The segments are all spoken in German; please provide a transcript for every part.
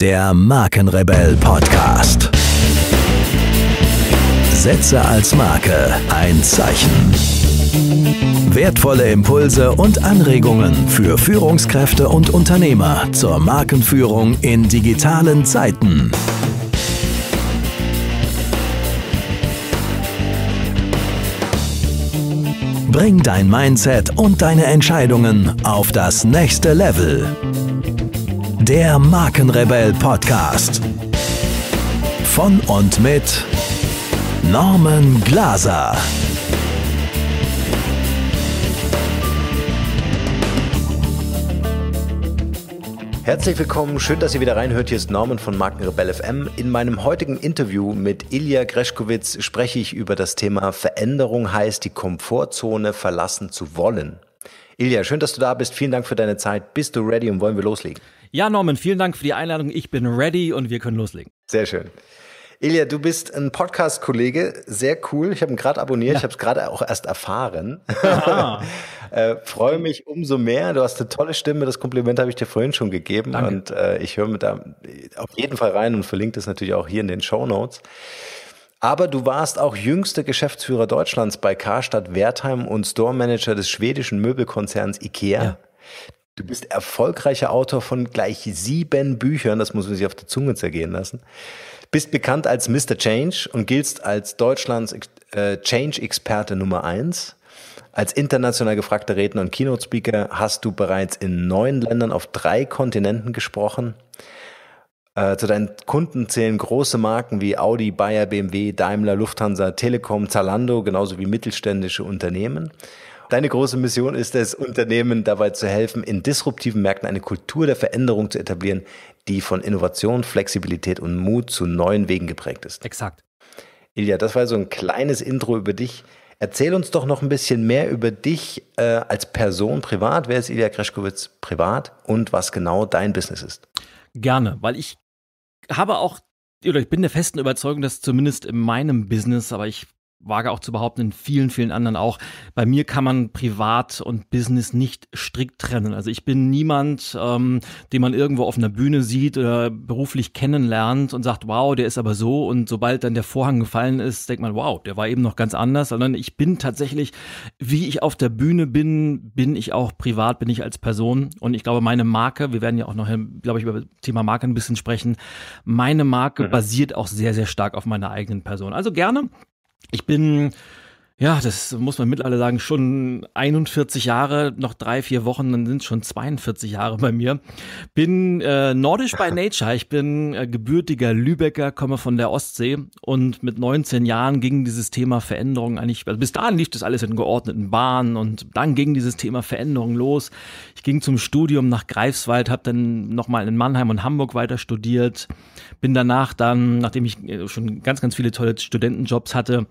Der Markenrebell Podcast. Setze als Marke ein Zeichen. Wertvolle Impulse und Anregungen für Führungskräfte und Unternehmer zur Markenführung in digitalen Zeiten. Bring dein Mindset und deine Entscheidungen auf das nächste Level. Der Markenrebell Podcast. Von und mit Norman Glaser. Herzlich willkommen, schön, dass ihr wieder reinhört. Hier ist Norman von Markenrebell FM. In meinem heutigen Interview mit Ilja Greschkowitz spreche ich über das Thema Veränderung heißt, die Komfortzone verlassen zu wollen. Ilja, schön, dass du da bist. Vielen Dank für deine Zeit. Bist du ready und wollen wir loslegen? Ja, Norman, vielen Dank für die Einladung. Ich bin ready und wir können loslegen. Sehr schön. Ilja, du bist ein Podcast-Kollege, sehr cool. Ich habe ihn gerade abonniert, ja. ich habe es gerade auch erst erfahren. Ah. äh, Freue mich umso mehr. Du hast eine tolle Stimme, das Kompliment habe ich dir vorhin schon gegeben. Danke. Und äh, ich höre mir da auf jeden Fall rein und verlinke das natürlich auch hier in den Show Notes. Aber du warst auch jüngster Geschäftsführer Deutschlands bei Karstadt Wertheim und Store Manager des schwedischen Möbelkonzerns IKEA. Ja. Du bist erfolgreicher Autor von gleich sieben Büchern, das muss man sich auf die Zunge zergehen lassen. Bist bekannt als Mr. Change und giltst als Deutschlands äh, Change-Experte Nummer eins. Als international gefragter Redner und Keynote-Speaker hast du bereits in neun Ländern auf drei Kontinenten gesprochen. Äh, zu deinen Kunden zählen große Marken wie Audi, Bayer, BMW, Daimler, Lufthansa, Telekom, Zalando, genauso wie mittelständische Unternehmen. Deine große Mission ist es, Unternehmen dabei zu helfen, in disruptiven Märkten eine Kultur der Veränderung zu etablieren, die von Innovation, Flexibilität und Mut zu neuen Wegen geprägt ist. Exakt. Ilja, das war so ein kleines Intro über dich. Erzähl uns doch noch ein bisschen mehr über dich äh, als Person privat. Wer ist Ilja Kreschkowitz privat und was genau dein Business ist? Gerne, weil ich habe auch oder ich bin der festen Überzeugung, dass zumindest in meinem Business, aber ich wage auch zu behaupten, in vielen, vielen anderen auch. Bei mir kann man Privat und Business nicht strikt trennen. Also ich bin niemand, ähm, den man irgendwo auf einer Bühne sieht oder beruflich kennenlernt und sagt, wow, der ist aber so. Und sobald dann der Vorhang gefallen ist, denkt man, wow, der war eben noch ganz anders. Sondern ich bin tatsächlich, wie ich auf der Bühne bin, bin ich auch privat, bin ich als Person. Und ich glaube, meine Marke, wir werden ja auch noch, glaube ich, über das Thema Marke ein bisschen sprechen. Meine Marke mhm. basiert auch sehr, sehr stark auf meiner eigenen Person. Also gerne ich bin ja, das muss man mittlerweile sagen, schon 41 Jahre, noch drei, vier Wochen, dann sind es schon 42 Jahre bei mir. Bin äh, nordisch by nature, ich bin äh, gebürtiger Lübecker, komme von der Ostsee und mit 19 Jahren ging dieses Thema Veränderung eigentlich, also bis dahin lief das alles in geordneten Bahnen und dann ging dieses Thema Veränderung los. Ich ging zum Studium nach Greifswald, habe dann nochmal in Mannheim und Hamburg weiter studiert, bin danach dann, nachdem ich äh, schon ganz, ganz viele tolle Studentenjobs hatte,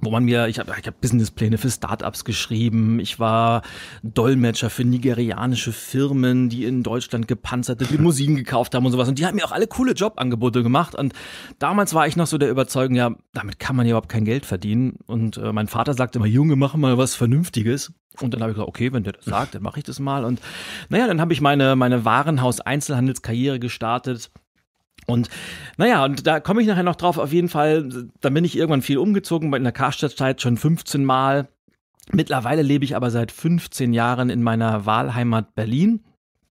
wo man mir, ich habe ich hab Businesspläne für Startups geschrieben, ich war Dolmetscher für nigerianische Firmen, die in Deutschland gepanzerte Limousinen gekauft haben und sowas. Und die haben mir auch alle coole Jobangebote gemacht. Und damals war ich noch so der Überzeugung, ja, damit kann man ja überhaupt kein Geld verdienen. Und äh, mein Vater sagte immer, Junge, mach mal was Vernünftiges. Und dann habe ich gesagt, okay, wenn der das sagt, dann mache ich das mal. Und naja, dann habe ich meine, meine Warenhaus-Einzelhandelskarriere gestartet und naja, und da komme ich nachher noch drauf, auf jeden Fall, da bin ich irgendwann viel umgezogen, in der Karstadtzeit schon 15 Mal. Mittlerweile lebe ich aber seit 15 Jahren in meiner Wahlheimat Berlin.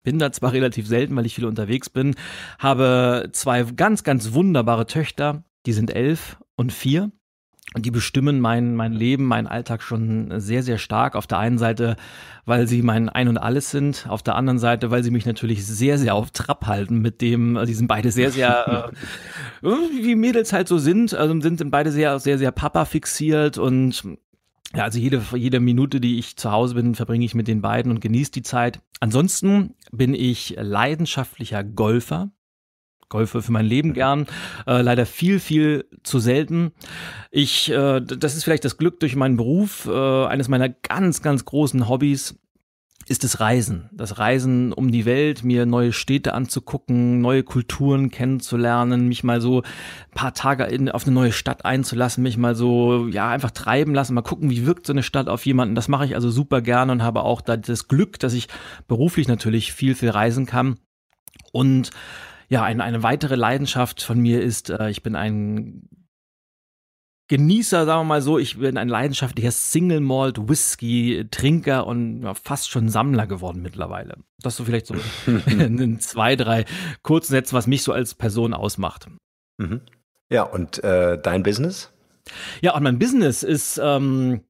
Bin da zwar relativ selten, weil ich viel unterwegs bin, habe zwei ganz, ganz wunderbare Töchter, die sind elf und vier die bestimmen mein, mein Leben, meinen Alltag schon sehr, sehr stark. Auf der einen Seite, weil sie mein Ein und Alles sind. Auf der anderen Seite, weil sie mich natürlich sehr, sehr auf Trab halten mit dem, äh, die sind beide sehr, sehr, äh, wie Mädels halt so sind, also sind beide sehr, sehr, sehr Papa fixiert und ja, also jede, jede Minute, die ich zu Hause bin, verbringe ich mit den beiden und genieße die Zeit. Ansonsten bin ich leidenschaftlicher Golfer. Golfe für mein Leben gern. Äh, leider viel, viel zu selten. Ich, äh, das ist vielleicht das Glück durch meinen Beruf. Äh, eines meiner ganz, ganz großen Hobbys ist das Reisen. Das Reisen um die Welt, mir neue Städte anzugucken, neue Kulturen kennenzulernen, mich mal so ein paar Tage in, auf eine neue Stadt einzulassen, mich mal so, ja, einfach treiben lassen, mal gucken, wie wirkt so eine Stadt auf jemanden. Das mache ich also super gerne und habe auch da das Glück, dass ich beruflich natürlich viel, viel reisen kann. Und ja, ein, eine weitere Leidenschaft von mir ist, äh, ich bin ein Genießer, sagen wir mal so, ich bin ein leidenschaftlicher Single Malt Whisky Trinker und ja, fast schon Sammler geworden mittlerweile. Das so vielleicht so in zwei, drei kurzen Sätzen, was mich so als Person ausmacht. Mhm. Ja, und äh, dein Business? Ja, und mein Business ist, ähm,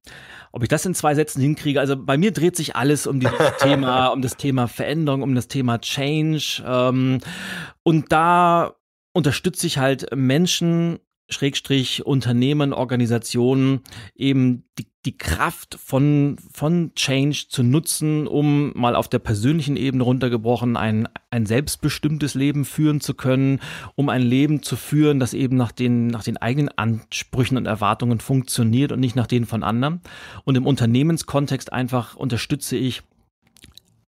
ob ich das in zwei Sätzen hinkriege, also bei mir dreht sich alles um dieses Thema, um das Thema Veränderung, um das Thema Change. Ähm, und da unterstütze ich halt Menschen Schrägstrich Unternehmen, Organisationen eben die, die, Kraft von, von Change zu nutzen, um mal auf der persönlichen Ebene runtergebrochen ein, ein selbstbestimmtes Leben führen zu können, um ein Leben zu führen, das eben nach den, nach den eigenen Ansprüchen und Erwartungen funktioniert und nicht nach denen von anderen. Und im Unternehmenskontext einfach unterstütze ich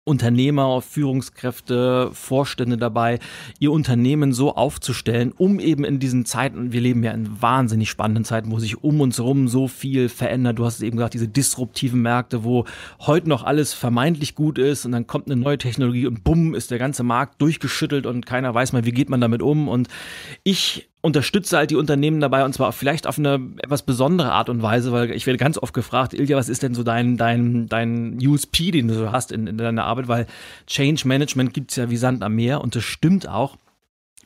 Unternehmer, Führungskräfte, Vorstände dabei, ihr Unternehmen so aufzustellen, um eben in diesen Zeiten, wir leben ja in wahnsinnig spannenden Zeiten, wo sich um uns rum so viel verändert. Du hast es eben gesagt, diese disruptiven Märkte, wo heute noch alles vermeintlich gut ist und dann kommt eine neue Technologie und bumm ist der ganze Markt durchgeschüttelt und keiner weiß mal, wie geht man damit um. Und ich unterstütze halt die Unternehmen dabei und zwar vielleicht auf eine etwas besondere Art und Weise, weil ich werde ganz oft gefragt, Ilja, was ist denn so dein, dein, dein USP, den du so hast in, in deiner Arbeit, weil Change Management gibt es ja wie Sand am Meer und das stimmt auch.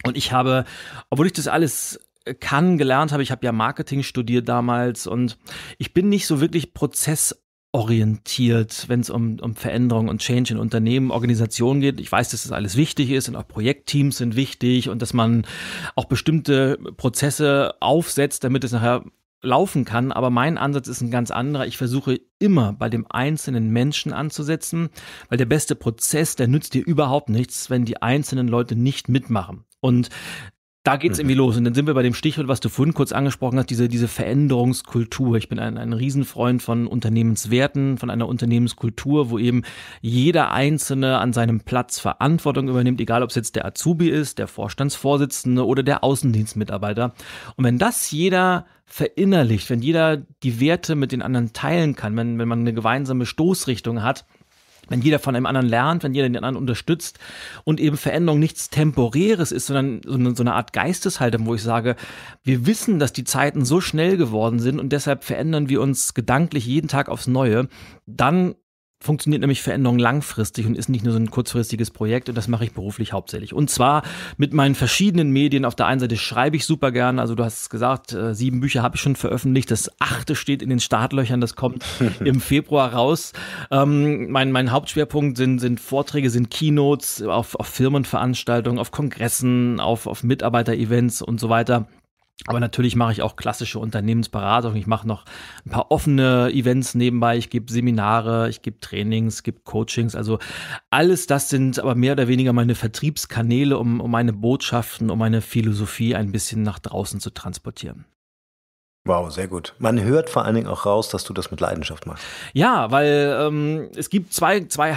Und ich habe, obwohl ich das alles kann, gelernt habe, ich habe ja Marketing studiert damals und ich bin nicht so wirklich Prozess orientiert, wenn es um, um Veränderung und Change in Unternehmen, Organisationen geht. Ich weiß, dass das alles wichtig ist und auch Projektteams sind wichtig und dass man auch bestimmte Prozesse aufsetzt, damit es nachher laufen kann, aber mein Ansatz ist ein ganz anderer. Ich versuche immer bei dem einzelnen Menschen anzusetzen, weil der beste Prozess, der nützt dir überhaupt nichts, wenn die einzelnen Leute nicht mitmachen. Und da geht es mhm. irgendwie los. Und dann sind wir bei dem Stichwort, was du vorhin kurz angesprochen hast, diese, diese Veränderungskultur. Ich bin ein, ein Riesenfreund von Unternehmenswerten, von einer Unternehmenskultur, wo eben jeder Einzelne an seinem Platz Verantwortung übernimmt, egal ob es jetzt der Azubi ist, der Vorstandsvorsitzende oder der Außendienstmitarbeiter. Und wenn das jeder verinnerlicht, wenn jeder die Werte mit den anderen teilen kann, wenn, wenn man eine gemeinsame Stoßrichtung hat, wenn jeder von einem anderen lernt, wenn jeder den anderen unterstützt und eben Veränderung nichts Temporäres ist, sondern so eine Art Geisteshaltung, wo ich sage, wir wissen, dass die Zeiten so schnell geworden sind und deshalb verändern wir uns gedanklich jeden Tag aufs Neue, dann funktioniert nämlich Veränderung langfristig und ist nicht nur so ein kurzfristiges Projekt und das mache ich beruflich hauptsächlich. Und zwar mit meinen verschiedenen Medien. Auf der einen Seite schreibe ich super gern, also du hast gesagt, äh, sieben Bücher habe ich schon veröffentlicht, das achte steht in den Startlöchern, das kommt im Februar raus. Ähm, mein, mein Hauptschwerpunkt sind, sind Vorträge, sind Keynotes auf, auf Firmenveranstaltungen, auf Kongressen, auf, auf Mitarbeiterevents und so weiter. Aber natürlich mache ich auch klassische Unternehmensberatung. Ich mache noch ein paar offene Events nebenbei. Ich gebe Seminare, ich gebe Trainings, gebe Coachings. Also alles das sind aber mehr oder weniger meine Vertriebskanäle, um, um meine Botschaften, um meine Philosophie ein bisschen nach draußen zu transportieren. Wow, sehr gut. Man hört vor allen Dingen auch raus, dass du das mit Leidenschaft machst. Ja, weil ähm, es gibt zwei, zwei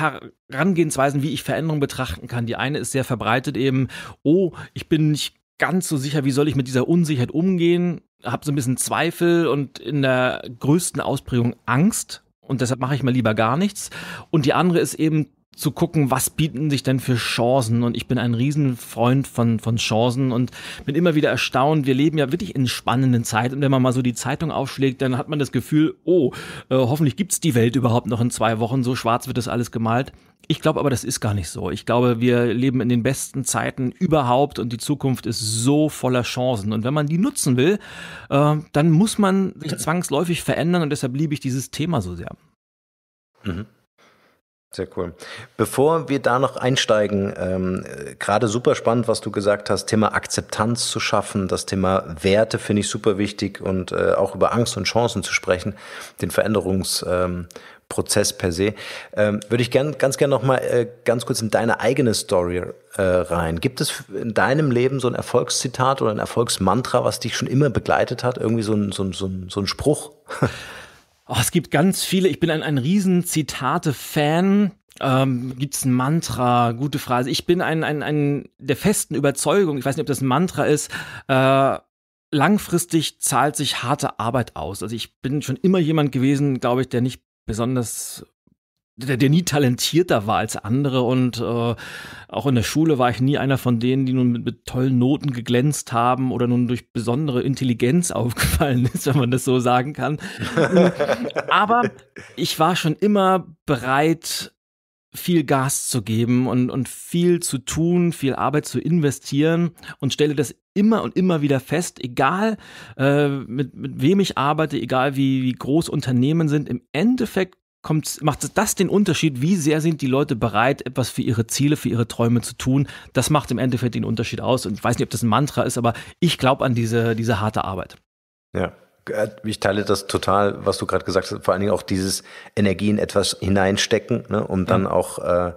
Herangehensweisen, wie ich Veränderungen betrachten kann. Die eine ist sehr verbreitet eben, oh, ich bin nicht ganz so sicher, wie soll ich mit dieser Unsicherheit umgehen, habe so ein bisschen Zweifel und in der größten Ausprägung Angst und deshalb mache ich mal lieber gar nichts. Und die andere ist eben zu gucken, was bieten sich denn für Chancen. Und ich bin ein Riesenfreund von, von Chancen und bin immer wieder erstaunt. Wir leben ja wirklich in spannenden Zeiten. Und wenn man mal so die Zeitung aufschlägt, dann hat man das Gefühl, oh, äh, hoffentlich gibt's die Welt überhaupt noch in zwei Wochen. So schwarz wird das alles gemalt. Ich glaube aber, das ist gar nicht so. Ich glaube, wir leben in den besten Zeiten überhaupt und die Zukunft ist so voller Chancen. Und wenn man die nutzen will, äh, dann muss man sich zwangsläufig verändern und deshalb liebe ich dieses Thema so sehr. Mhm. Sehr cool. Bevor wir da noch einsteigen, ähm, gerade super spannend, was du gesagt hast, Thema Akzeptanz zu schaffen, das Thema Werte finde ich super wichtig und äh, auch über Angst und Chancen zu sprechen, den Veränderungsprozess ähm, per se. Ähm, Würde ich gern, ganz gerne nochmal äh, ganz kurz in deine eigene Story äh, rein. Gibt es in deinem Leben so ein Erfolgszitat oder ein Erfolgsmantra, was dich schon immer begleitet hat? Irgendwie so ein, so ein, so ein, so ein Spruch? Oh, es gibt ganz viele. Ich bin ein, ein riesen Zitate-Fan. Ähm, gibt es ein Mantra, gute Phrase. Ich bin ein, ein, ein der festen Überzeugung, ich weiß nicht, ob das ein Mantra ist, äh, langfristig zahlt sich harte Arbeit aus. Also ich bin schon immer jemand gewesen, glaube ich, der nicht besonders der, der nie talentierter war als andere und äh, auch in der Schule war ich nie einer von denen, die nun mit, mit, tollen Noten geglänzt haben oder nun durch besondere Intelligenz aufgefallen ist, wenn man das so sagen kann. Aber ich war schon immer bereit, viel Gas zu geben und, und viel zu tun, viel Arbeit zu investieren und stelle das immer und immer wieder fest, egal äh, mit, mit wem ich arbeite, egal wie, wie groß Unternehmen sind, im Endeffekt kommt, macht das den Unterschied, wie sehr sind die Leute bereit, etwas für ihre Ziele, für ihre Träume zu tun. Das macht im Endeffekt den Unterschied aus. Und ich weiß nicht, ob das ein Mantra ist, aber ich glaube an diese, diese harte Arbeit. Ja, ich teile das total, was du gerade gesagt hast. Vor allen Dingen auch dieses Energie in etwas hineinstecken, ne, um dann ja. auch äh,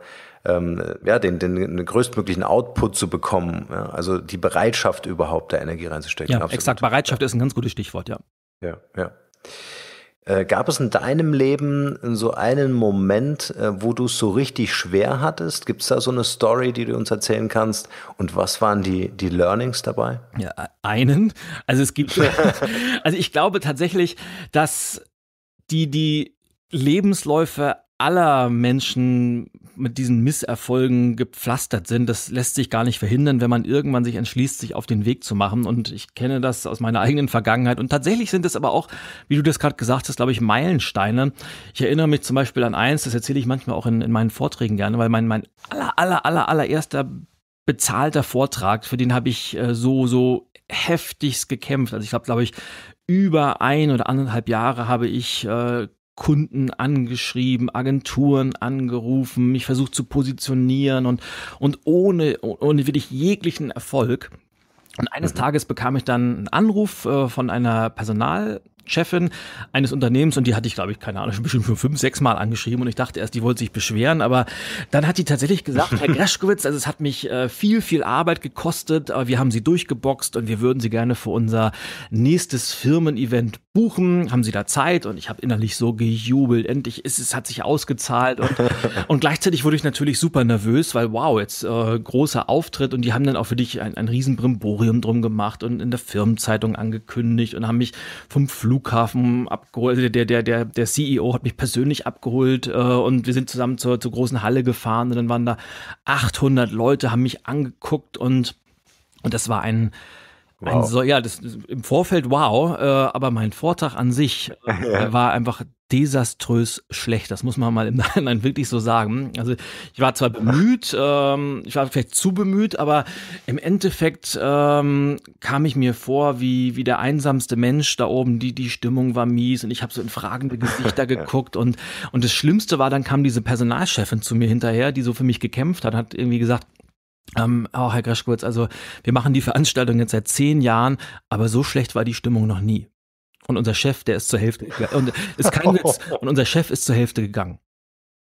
ähm, ja, den, den, größtmöglichen Output zu bekommen. Ja, also die Bereitschaft überhaupt, da Energie reinzustecken. Ja, absolut. exakt. Bereitschaft ist ein ganz gutes Stichwort, ja. Ja, ja. Äh, gab es in deinem Leben so einen Moment, äh, wo du es so richtig schwer hattest? Gibt es da so eine Story, die du uns erzählen kannst? Und was waren die, die Learnings dabei? Ja, einen. Also es gibt, also ich glaube tatsächlich, dass die, die Lebensläufe aller Menschen mit diesen Misserfolgen gepflastert sind. Das lässt sich gar nicht verhindern, wenn man irgendwann sich entschließt, sich auf den Weg zu machen. Und ich kenne das aus meiner eigenen Vergangenheit. Und tatsächlich sind es aber auch, wie du das gerade gesagt hast, glaube ich, Meilensteine. Ich erinnere mich zum Beispiel an eins, das erzähle ich manchmal auch in, in meinen Vorträgen gerne, weil mein, mein aller, aller, aller, allererster bezahlter Vortrag, für den habe ich äh, so, so heftigst gekämpft. Also ich habe, glaube ich, über ein oder anderthalb Jahre habe ich äh, Kunden angeschrieben, Agenturen angerufen, mich versucht zu positionieren und, und ohne, ohne wirklich jeglichen Erfolg. Und eines mhm. Tages bekam ich dann einen Anruf äh, von einer Personal- Chefin eines Unternehmens und die hatte ich, glaube ich, keine Ahnung, schon bestimmt schon fünf, sechs Mal angeschrieben und ich dachte erst, die wollte sich beschweren, aber dann hat die tatsächlich gesagt, Herr Greschkowitz, also es hat mich äh, viel, viel Arbeit gekostet, aber wir haben sie durchgeboxt und wir würden sie gerne für unser nächstes Firmen-Event buchen. Haben Sie da Zeit? Und ich habe innerlich so gejubelt, endlich ist es, hat sich ausgezahlt und, und gleichzeitig wurde ich natürlich super nervös, weil wow, jetzt äh, großer Auftritt und die haben dann auch für dich ein, ein riesen Brimborium drum gemacht und in der Firmenzeitung angekündigt und haben mich vom Flug Flughafen abgeholt. Also der, der, der, der CEO hat mich persönlich abgeholt äh, und wir sind zusammen zur, zur großen Halle gefahren und dann waren da 800 Leute, haben mich angeguckt und, und das war ein, Wow. Ein, ja, das, im Vorfeld wow, äh, aber mein Vortrag an sich äh, war einfach desaströs schlecht. Das muss man mal im Nachhinein wirklich so sagen. Also ich war zwar bemüht, ähm, ich war vielleicht zu bemüht, aber im Endeffekt ähm, kam ich mir vor wie, wie der einsamste Mensch da oben. Die, die Stimmung war mies und ich habe so in fragende Gesichter geguckt. Und, und das Schlimmste war, dann kam diese Personalchefin zu mir hinterher, die so für mich gekämpft hat, hat irgendwie gesagt, ähm, oh, Herr Greschkowitz, also wir machen die Veranstaltung jetzt seit zehn Jahren, aber so schlecht war die Stimmung noch nie. Und unser Chef, der ist zur Hälfte und ist kein Witz. Und unser Chef ist zur Hälfte gegangen.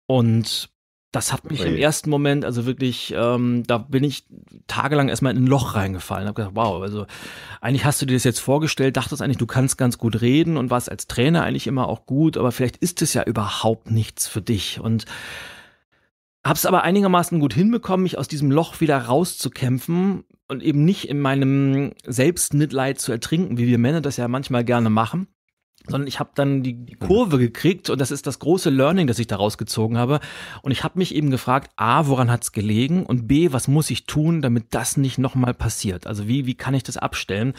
Und das hat mich okay. im ersten Moment, also wirklich, ähm, da bin ich tagelang erstmal in ein Loch reingefallen. Hab gedacht, wow, also eigentlich hast du dir das jetzt vorgestellt, dachtest eigentlich, du kannst ganz gut reden und warst als Trainer eigentlich immer auch gut, aber vielleicht ist es ja überhaupt nichts für dich. Und hab's aber einigermaßen gut hinbekommen, mich aus diesem Loch wieder rauszukämpfen, und eben nicht in meinem Selbstmitleid zu ertrinken, wie wir Männer das ja manchmal gerne machen, sondern ich habe dann die, Kurve gekriegt und das ist das große Learning, das ich daraus gezogen habe. Und ich habe mich eben gefragt, a, woran hat es gelegen und b, was muss ich tun, damit das nicht nochmal passiert? Also wie, wie kann ich das abstellen?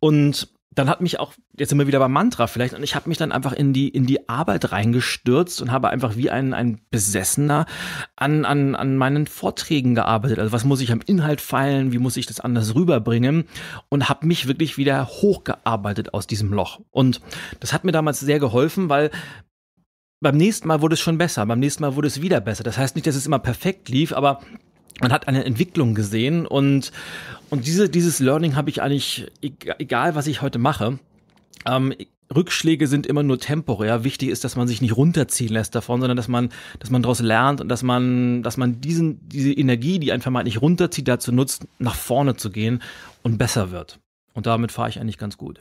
Und dann hat mich auch, jetzt sind wir wieder beim Mantra vielleicht, und ich habe mich dann einfach in die, in die Arbeit reingestürzt und habe einfach wie ein, ein Besessener an, an, an meinen Vorträgen gearbeitet. Also was muss ich am Inhalt feilen, wie muss ich das anders rüberbringen und habe mich wirklich wieder hochgearbeitet aus diesem Loch. Und das hat mir damals sehr geholfen, weil beim nächsten Mal wurde es schon besser, beim nächsten Mal wurde es wieder besser. Das heißt nicht, dass es immer perfekt lief, aber man hat eine Entwicklung gesehen und, und diese, dieses Learning habe ich eigentlich, egal was ich heute mache, ähm, Rückschläge sind immer nur temporär. Wichtig ist, dass man sich nicht runterziehen lässt davon, sondern dass man, dass man daraus lernt und dass man, dass man diesen, diese Energie, die einen vermeintlich runterzieht, dazu nutzt, nach vorne zu gehen und besser wird. Und damit fahre ich eigentlich ganz gut.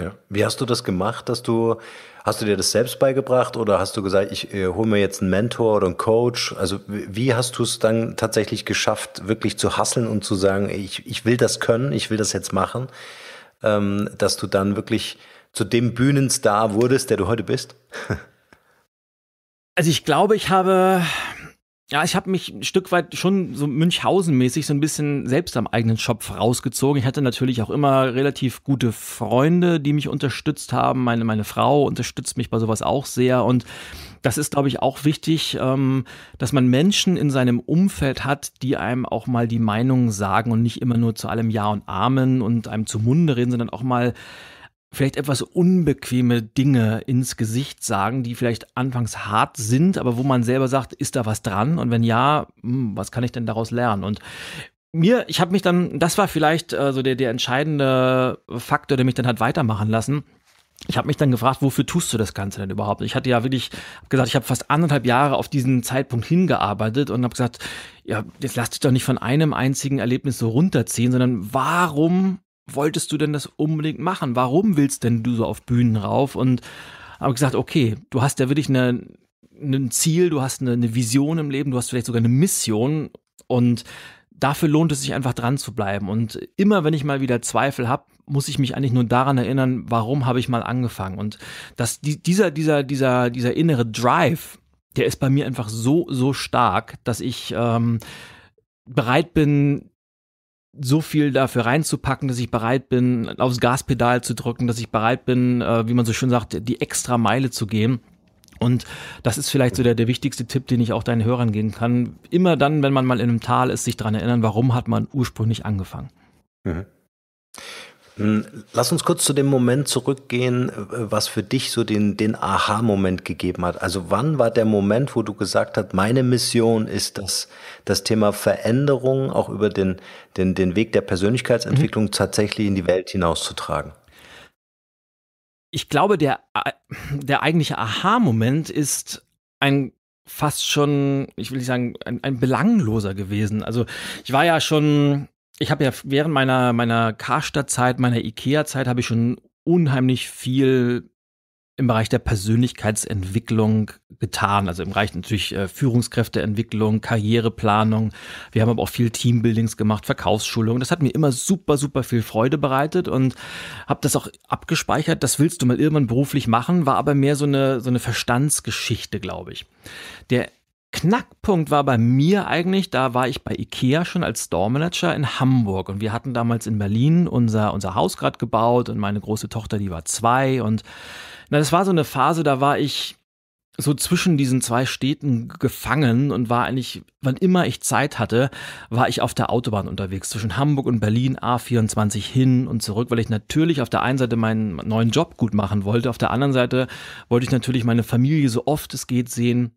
Ja. Wie hast du das gemacht, dass du, hast du dir das selbst beigebracht oder hast du gesagt, ich äh, hole mir jetzt einen Mentor oder einen Coach? Also wie hast du es dann tatsächlich geschafft, wirklich zu hasseln und zu sagen, ich, ich will das können, ich will das jetzt machen, ähm, dass du dann wirklich zu dem Bühnenstar wurdest, der du heute bist? also ich glaube, ich habe ja, ich habe mich ein Stück weit schon so Münchhausen-mäßig so ein bisschen selbst am eigenen Schopf rausgezogen. Ich hatte natürlich auch immer relativ gute Freunde, die mich unterstützt haben. Meine, meine Frau unterstützt mich bei sowas auch sehr. Und das ist, glaube ich, auch wichtig, ähm, dass man Menschen in seinem Umfeld hat, die einem auch mal die Meinung sagen und nicht immer nur zu allem Ja und Amen und einem zu Munde reden, sondern auch mal vielleicht etwas unbequeme Dinge ins Gesicht sagen, die vielleicht anfangs hart sind, aber wo man selber sagt, ist da was dran? Und wenn ja, hm, was kann ich denn daraus lernen? Und mir, ich habe mich dann, das war vielleicht äh, so der, der entscheidende Faktor, der mich dann hat weitermachen lassen. Ich habe mich dann gefragt, wofür tust du das Ganze denn überhaupt? Ich hatte ja wirklich hab gesagt, ich habe fast anderthalb Jahre auf diesen Zeitpunkt hingearbeitet und habe gesagt, ja, jetzt lass dich doch nicht von einem einzigen Erlebnis so runterziehen, sondern warum wolltest du denn das unbedingt machen? Warum willst denn du so auf Bühnen rauf? Und habe gesagt, okay, du hast ja wirklich eine, ein Ziel, du hast eine, eine Vision im Leben, du hast vielleicht sogar eine Mission und dafür lohnt es sich einfach dran zu bleiben. Und immer wenn ich mal wieder Zweifel habe, muss ich mich eigentlich nur daran erinnern, warum habe ich mal angefangen. Und das, die, dieser, dieser, dieser, dieser innere Drive, der ist bei mir einfach so, so stark, dass ich ähm, bereit bin, so viel dafür reinzupacken, dass ich bereit bin, aufs Gaspedal zu drücken, dass ich bereit bin, äh, wie man so schön sagt, die extra Meile zu gehen. Und das ist vielleicht so der, der wichtigste Tipp, den ich auch deinen Hörern geben kann. Immer dann, wenn man mal in einem Tal ist, sich daran erinnern, warum hat man ursprünglich angefangen. Mhm. Hm, lass uns kurz zu dem Moment zurückgehen, äh, was für dich so den, den Aha-Moment gegeben hat. Also wann war der Moment, wo du gesagt hast, meine Mission ist das, das Thema Veränderung auch über den, den, den Weg der Persönlichkeitsentwicklung mhm. tatsächlich in die Welt hinauszutragen? Ich glaube, der, äh, der eigentliche Aha-Moment ist ein fast schon, ich will nicht sagen, ein, ein belangloser gewesen. Also ich war ja schon ich habe ja während meiner, meiner Karstadt-Zeit, meiner IKEA-Zeit, habe ich schon unheimlich viel im Bereich der Persönlichkeitsentwicklung getan. Also im Bereich natürlich äh, Führungskräfteentwicklung, Karriereplanung. Wir haben aber auch viel Teambuildings gemacht, Verkaufsschulung. Das hat mir immer super, super viel Freude bereitet und habe das auch abgespeichert. Das willst du mal irgendwann beruflich machen, war aber mehr so eine, so eine Verstandsgeschichte, glaube ich. Der Knackpunkt war bei mir eigentlich, da war ich bei IKEA schon als Store Manager in Hamburg und wir hatten damals in Berlin unser, unser Haus gerade gebaut und meine große Tochter, die war zwei und na, das war so eine Phase, da war ich so zwischen diesen zwei Städten gefangen und war eigentlich, wann immer ich Zeit hatte, war ich auf der Autobahn unterwegs, zwischen Hamburg und Berlin, A24 hin und zurück, weil ich natürlich auf der einen Seite meinen neuen Job gut machen wollte, auf der anderen Seite wollte ich natürlich meine Familie so oft es geht sehen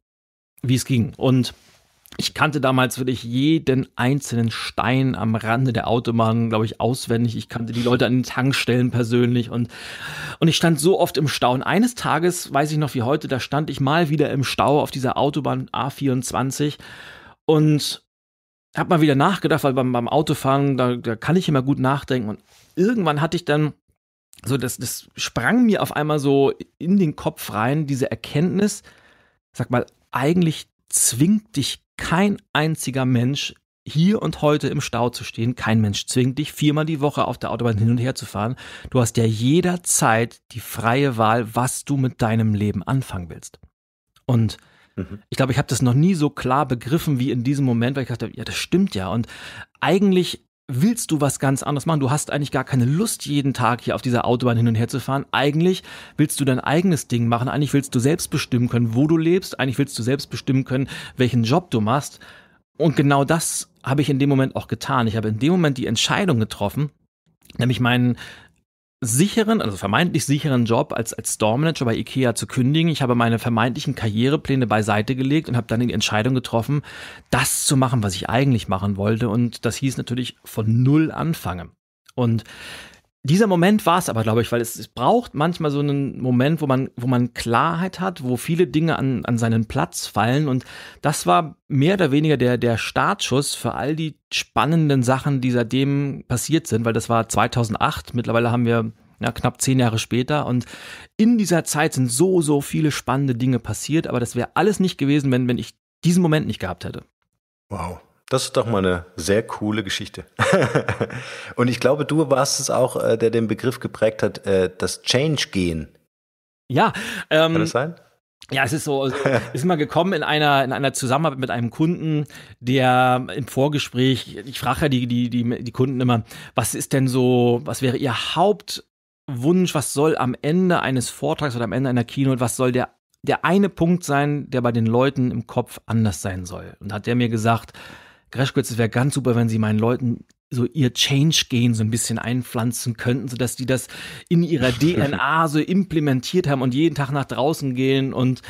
wie es ging. Und ich kannte damals wirklich jeden einzelnen Stein am Rande der Autobahn, glaube ich, auswendig. Ich kannte die Leute an den Tankstellen persönlich und, und ich stand so oft im Stau. Und eines Tages, weiß ich noch wie heute, da stand ich mal wieder im Stau auf dieser Autobahn A24 und habe mal wieder nachgedacht, weil beim, beim Autofahren, da, da kann ich immer gut nachdenken. Und irgendwann hatte ich dann so, das, das sprang mir auf einmal so in den Kopf rein, diese Erkenntnis, sag mal, eigentlich zwingt dich kein einziger Mensch hier und heute im Stau zu stehen. Kein Mensch zwingt dich, viermal die Woche auf der Autobahn hin und her zu fahren. Du hast ja jederzeit die freie Wahl, was du mit deinem Leben anfangen willst. Und mhm. ich glaube, ich habe das noch nie so klar begriffen wie in diesem Moment, weil ich dachte, ja, das stimmt ja. Und eigentlich willst du was ganz anderes machen. Du hast eigentlich gar keine Lust, jeden Tag hier auf dieser Autobahn hin und her zu fahren. Eigentlich willst du dein eigenes Ding machen. Eigentlich willst du selbst bestimmen können, wo du lebst. Eigentlich willst du selbst bestimmen können, welchen Job du machst. Und genau das habe ich in dem Moment auch getan. Ich habe in dem Moment die Entscheidung getroffen, nämlich meinen sicheren, also vermeintlich sicheren Job als, als Store Manager bei IKEA zu kündigen. Ich habe meine vermeintlichen Karrierepläne beiseite gelegt und habe dann die Entscheidung getroffen, das zu machen, was ich eigentlich machen wollte. Und das hieß natürlich von Null anfangen. Und dieser Moment war es aber, glaube ich, weil es, es, braucht manchmal so einen Moment, wo man, wo man Klarheit hat, wo viele Dinge an, an seinen Platz fallen. Und das war mehr oder weniger der, der Startschuss für all die spannenden Sachen, die seitdem passiert sind, weil das war 2008. Mittlerweile haben wir ja, knapp zehn Jahre später. Und in dieser Zeit sind so, so viele spannende Dinge passiert. Aber das wäre alles nicht gewesen, wenn, wenn ich diesen Moment nicht gehabt hätte. Wow, das ist doch mal eine sehr coole Geschichte. und ich glaube, du warst es auch, äh, der den Begriff geprägt hat, äh, das Change-Gehen. Ja. Ähm, Kann das sein? Ja, es ist so, also, ist mal gekommen in einer, in einer Zusammenarbeit mit einem Kunden, der im Vorgespräch, ich frage ja die, die, die, die Kunden immer, was ist denn so, was wäre ihr Hauptwunsch, was soll am Ende eines Vortrags oder am Ende einer Keynote, was soll der, der eine Punkt sein, der bei den Leuten im Kopf anders sein soll? Und hat der mir gesagt, Greschkowitz, es wäre ganz super, wenn Sie meinen Leuten so ihr Change-Gen so ein bisschen einpflanzen könnten, sodass die das in ihrer DNA so implementiert haben und jeden Tag nach draußen gehen. Und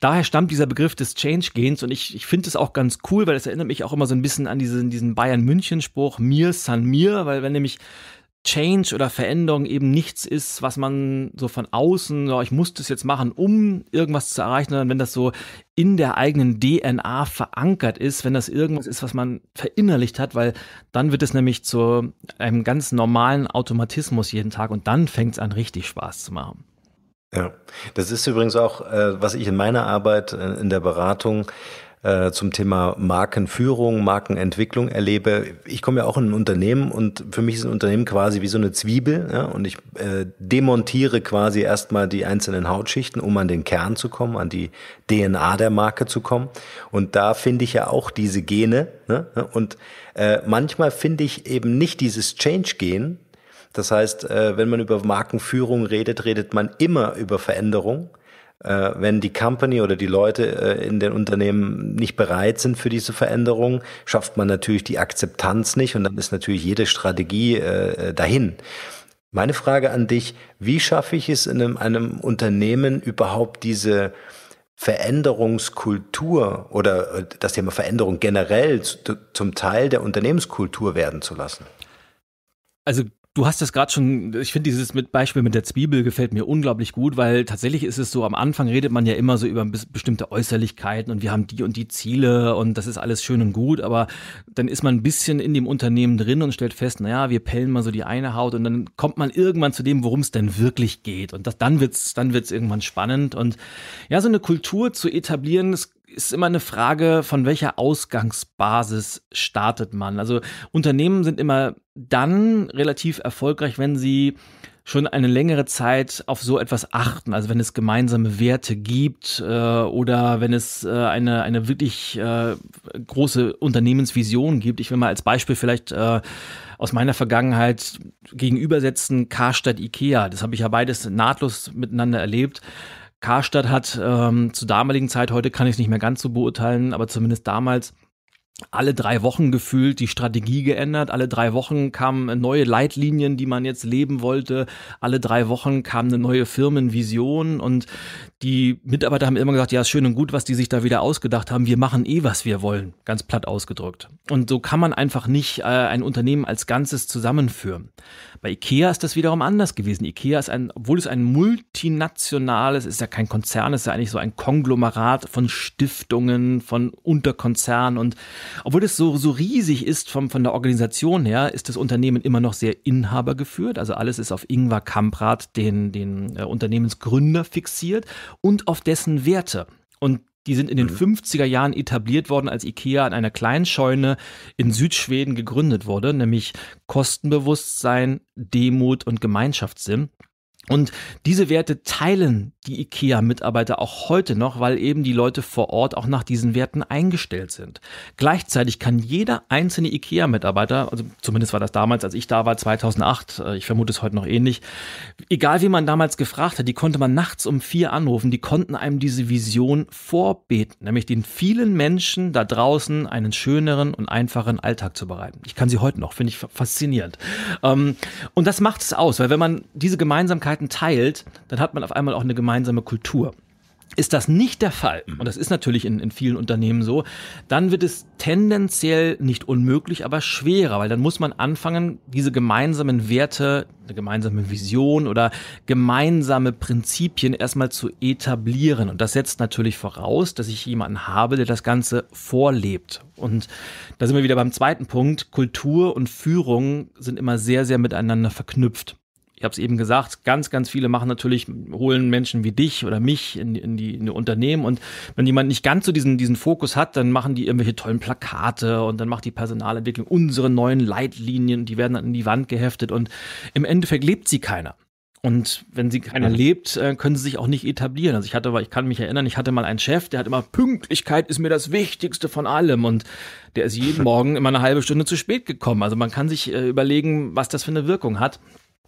daher stammt dieser Begriff des Change-Gens. Und ich, ich finde es auch ganz cool, weil es erinnert mich auch immer so ein bisschen an diesen, diesen Bayern-München-Spruch, mir san mir, weil wenn nämlich Change oder Veränderung eben nichts ist, was man so von außen, so, ich muss das jetzt machen, um irgendwas zu erreichen, sondern wenn das so in der eigenen DNA verankert ist, wenn das irgendwas ist, was man verinnerlicht hat, weil dann wird es nämlich zu einem ganz normalen Automatismus jeden Tag und dann fängt es an, richtig Spaß zu machen. Ja, das ist übrigens auch, äh, was ich in meiner Arbeit äh, in der Beratung äh, zum Thema Markenführung, Markenentwicklung erlebe. Ich komme ja auch in ein Unternehmen und für mich ist ein Unternehmen quasi wie so eine Zwiebel ja, und ich äh, demontiere quasi erstmal die einzelnen Hautschichten, um an den Kern zu kommen, an die DNA der Marke zu kommen. Und da finde ich ja auch diese Gene ne? ne und äh, manchmal finde ich eben nicht dieses Change-Gen, das heißt, äh, wenn man über Markenführung redet, redet man immer über Veränderung äh, wenn die Company oder die Leute äh, in den Unternehmen nicht bereit sind für diese Veränderung, schafft man natürlich die Akzeptanz nicht und dann ist natürlich jede Strategie äh, äh dahin. Meine Frage an dich, wie schaffe ich es in einem, einem Unternehmen überhaupt diese Veränderungskultur oder äh, das Thema Veränderung generell zu, zum Teil der Unternehmenskultur werden zu lassen? Also Du hast es gerade schon, ich finde dieses mit Beispiel mit der Zwiebel gefällt mir unglaublich gut, weil tatsächlich ist es so, am Anfang redet man ja immer so über bestimmte Äußerlichkeiten und wir haben die und die Ziele und das ist alles schön und gut, aber dann ist man ein bisschen in dem Unternehmen drin und stellt fest, naja, wir pellen mal so die eine Haut und dann kommt man irgendwann zu dem, worum es denn wirklich geht und das, dann wird's, dann wird's irgendwann spannend und ja, so eine Kultur zu etablieren, ist ist immer eine Frage, von welcher Ausgangsbasis startet man. Also Unternehmen sind immer dann relativ erfolgreich, wenn sie schon eine längere Zeit auf so etwas achten, also wenn es gemeinsame Werte gibt äh, oder wenn es äh, eine, eine wirklich äh, große Unternehmensvision gibt. Ich will mal als Beispiel vielleicht äh, aus meiner Vergangenheit gegenübersetzen Karstadt Ikea. Das habe ich ja beides nahtlos miteinander erlebt. Karstadt hat ähm, zur damaligen Zeit, heute kann ich es nicht mehr ganz so beurteilen, aber zumindest damals alle drei Wochen gefühlt die Strategie geändert. Alle drei Wochen kamen neue Leitlinien, die man jetzt leben wollte. Alle drei Wochen kam eine neue Firmenvision und die Mitarbeiter haben immer gesagt, ja, ist schön und gut, was die sich da wieder ausgedacht haben. Wir machen eh, was wir wollen. Ganz platt ausgedrückt. Und so kann man einfach nicht äh, ein Unternehmen als Ganzes zusammenführen. Bei IKEA ist das wiederum anders gewesen. IKEA ist ein, obwohl es ein multinationales, ist ja kein Konzern, ist ja eigentlich so ein Konglomerat von Stiftungen, von Unterkonzernen und obwohl es so, so riesig ist vom, von der Organisation her, ist das Unternehmen immer noch sehr inhabergeführt. Also alles ist auf Ingvar Kamprad, den, den äh, Unternehmensgründer, fixiert und auf dessen Werte. Und die sind in den mhm. 50er Jahren etabliert worden, als IKEA an einer kleinen Scheune in Südschweden gegründet wurde, nämlich Kostenbewusstsein, Demut und Gemeinschaftssinn. Und diese Werte teilen die IKEA-Mitarbeiter auch heute noch, weil eben die Leute vor Ort auch nach diesen Werten eingestellt sind. Gleichzeitig kann jeder einzelne IKEA-Mitarbeiter, also zumindest war das damals, als ich da war, 2008, äh, ich vermute es heute noch ähnlich, egal wie man damals gefragt hat, die konnte man nachts um vier anrufen, die konnten einem diese Vision vorbeten, nämlich den vielen Menschen da draußen einen schöneren und einfachen Alltag zu bereiten. Ich kann sie heute noch, finde ich faszinierend. Ähm, und das macht es aus, weil wenn man diese Gemeinsamkeit Tätigkeiten teilt, dann hat man auf einmal auch eine gemeinsame Kultur. Ist das nicht der Fall, mhm. und das ist natürlich in, in, vielen Unternehmen so, dann wird es tendenziell nicht unmöglich, aber schwerer, weil dann muss man anfangen, diese gemeinsamen Werte, eine gemeinsame Vision oder gemeinsame Prinzipien erstmal zu etablieren. Und das setzt natürlich voraus, dass ich jemanden habe, der das Ganze vorlebt. Und da sind wir wieder beim zweiten Punkt. Kultur und Führung sind immer sehr, sehr miteinander verknüpft ich habe es eben gesagt, ganz, ganz viele machen natürlich, holen Menschen wie dich oder mich in, in, die, in Unternehmen. Und wenn jemand nicht ganz so diesen, diesen Fokus hat, dann machen die irgendwelche tollen Plakate und dann macht die Personalentwicklung unsere neuen Leitlinien, die werden dann in die Wand geheftet. Und im Endeffekt lebt sie keiner. Und wenn sie keiner lebt, äh, können sie sich auch nicht etablieren. Also ich hatte, ich kann mich erinnern, ich hatte mal einen Chef, der hat immer Pünktlichkeit ist mir das Wichtigste von allem und der ist jeden Morgen immer eine halbe Stunde zu spät gekommen. Also man kann sich äh, überlegen, was das für eine Wirkung hat.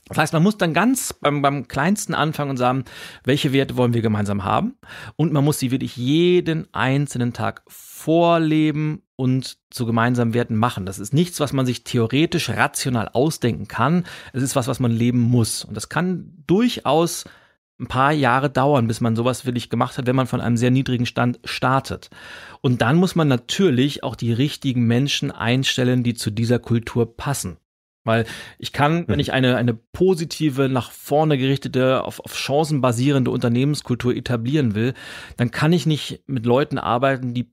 Das heißt, man muss dann ganz beim, beim, kleinsten anfangen und sagen, welche Werte wollen wir gemeinsam haben? Und man muss sie wirklich jeden einzelnen Tag vorleben und zu gemeinsamen Werten machen. Das ist nichts, was man sich theoretisch rational ausdenken kann. Es ist was, was man leben muss. Und das kann durchaus ein paar Jahre dauern, bis man sowas wirklich gemacht hat, wenn man von einem sehr niedrigen Stand startet. Und dann muss man natürlich auch die richtigen Menschen einstellen, die zu dieser Kultur passen. Weil ich kann, wenn mhm. ich eine, eine positive, nach vorne gerichtete, auf, auf Chancen basierende Unternehmenskultur etablieren will, dann kann ich nicht mit Leuten arbeiten, die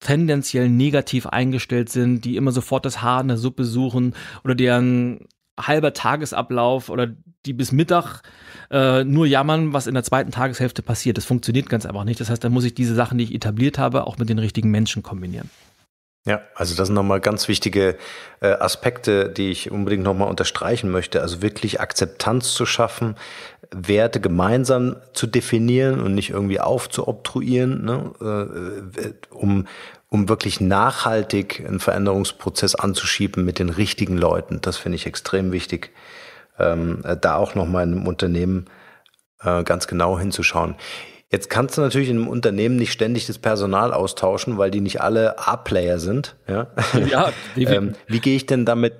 tendenziell negativ eingestellt sind, die immer sofort das Haar in der Suppe suchen oder deren halber Tagesablauf oder die bis Mittag äh, nur jammern, was in der zweiten Tageshälfte passiert. Das funktioniert ganz einfach nicht. Das heißt, dann muss ich diese Sachen, die ich etabliert habe, auch mit den richtigen Menschen kombinieren. Ja, also das sind nochmal ganz wichtige äh, Aspekte, die ich unbedingt nochmal unterstreichen möchte. Also wirklich Akzeptanz zu schaffen, Werte gemeinsam zu definieren und nicht irgendwie aufzuobtruieren, ne? äh, äh um, um wirklich nachhaltig einen Veränderungsprozess anzuschieben mit den richtigen Leuten. Das finde ich extrem wichtig, ähm, äh, da auch nochmal in einem Unternehmen äh, ganz genau hinzuschauen. Jetzt kannst du natürlich in einem Unternehmen nicht ständig das Personal austauschen, weil die nicht alle A-Player sind. Ja, ja ähm, wie gehe ich denn damit?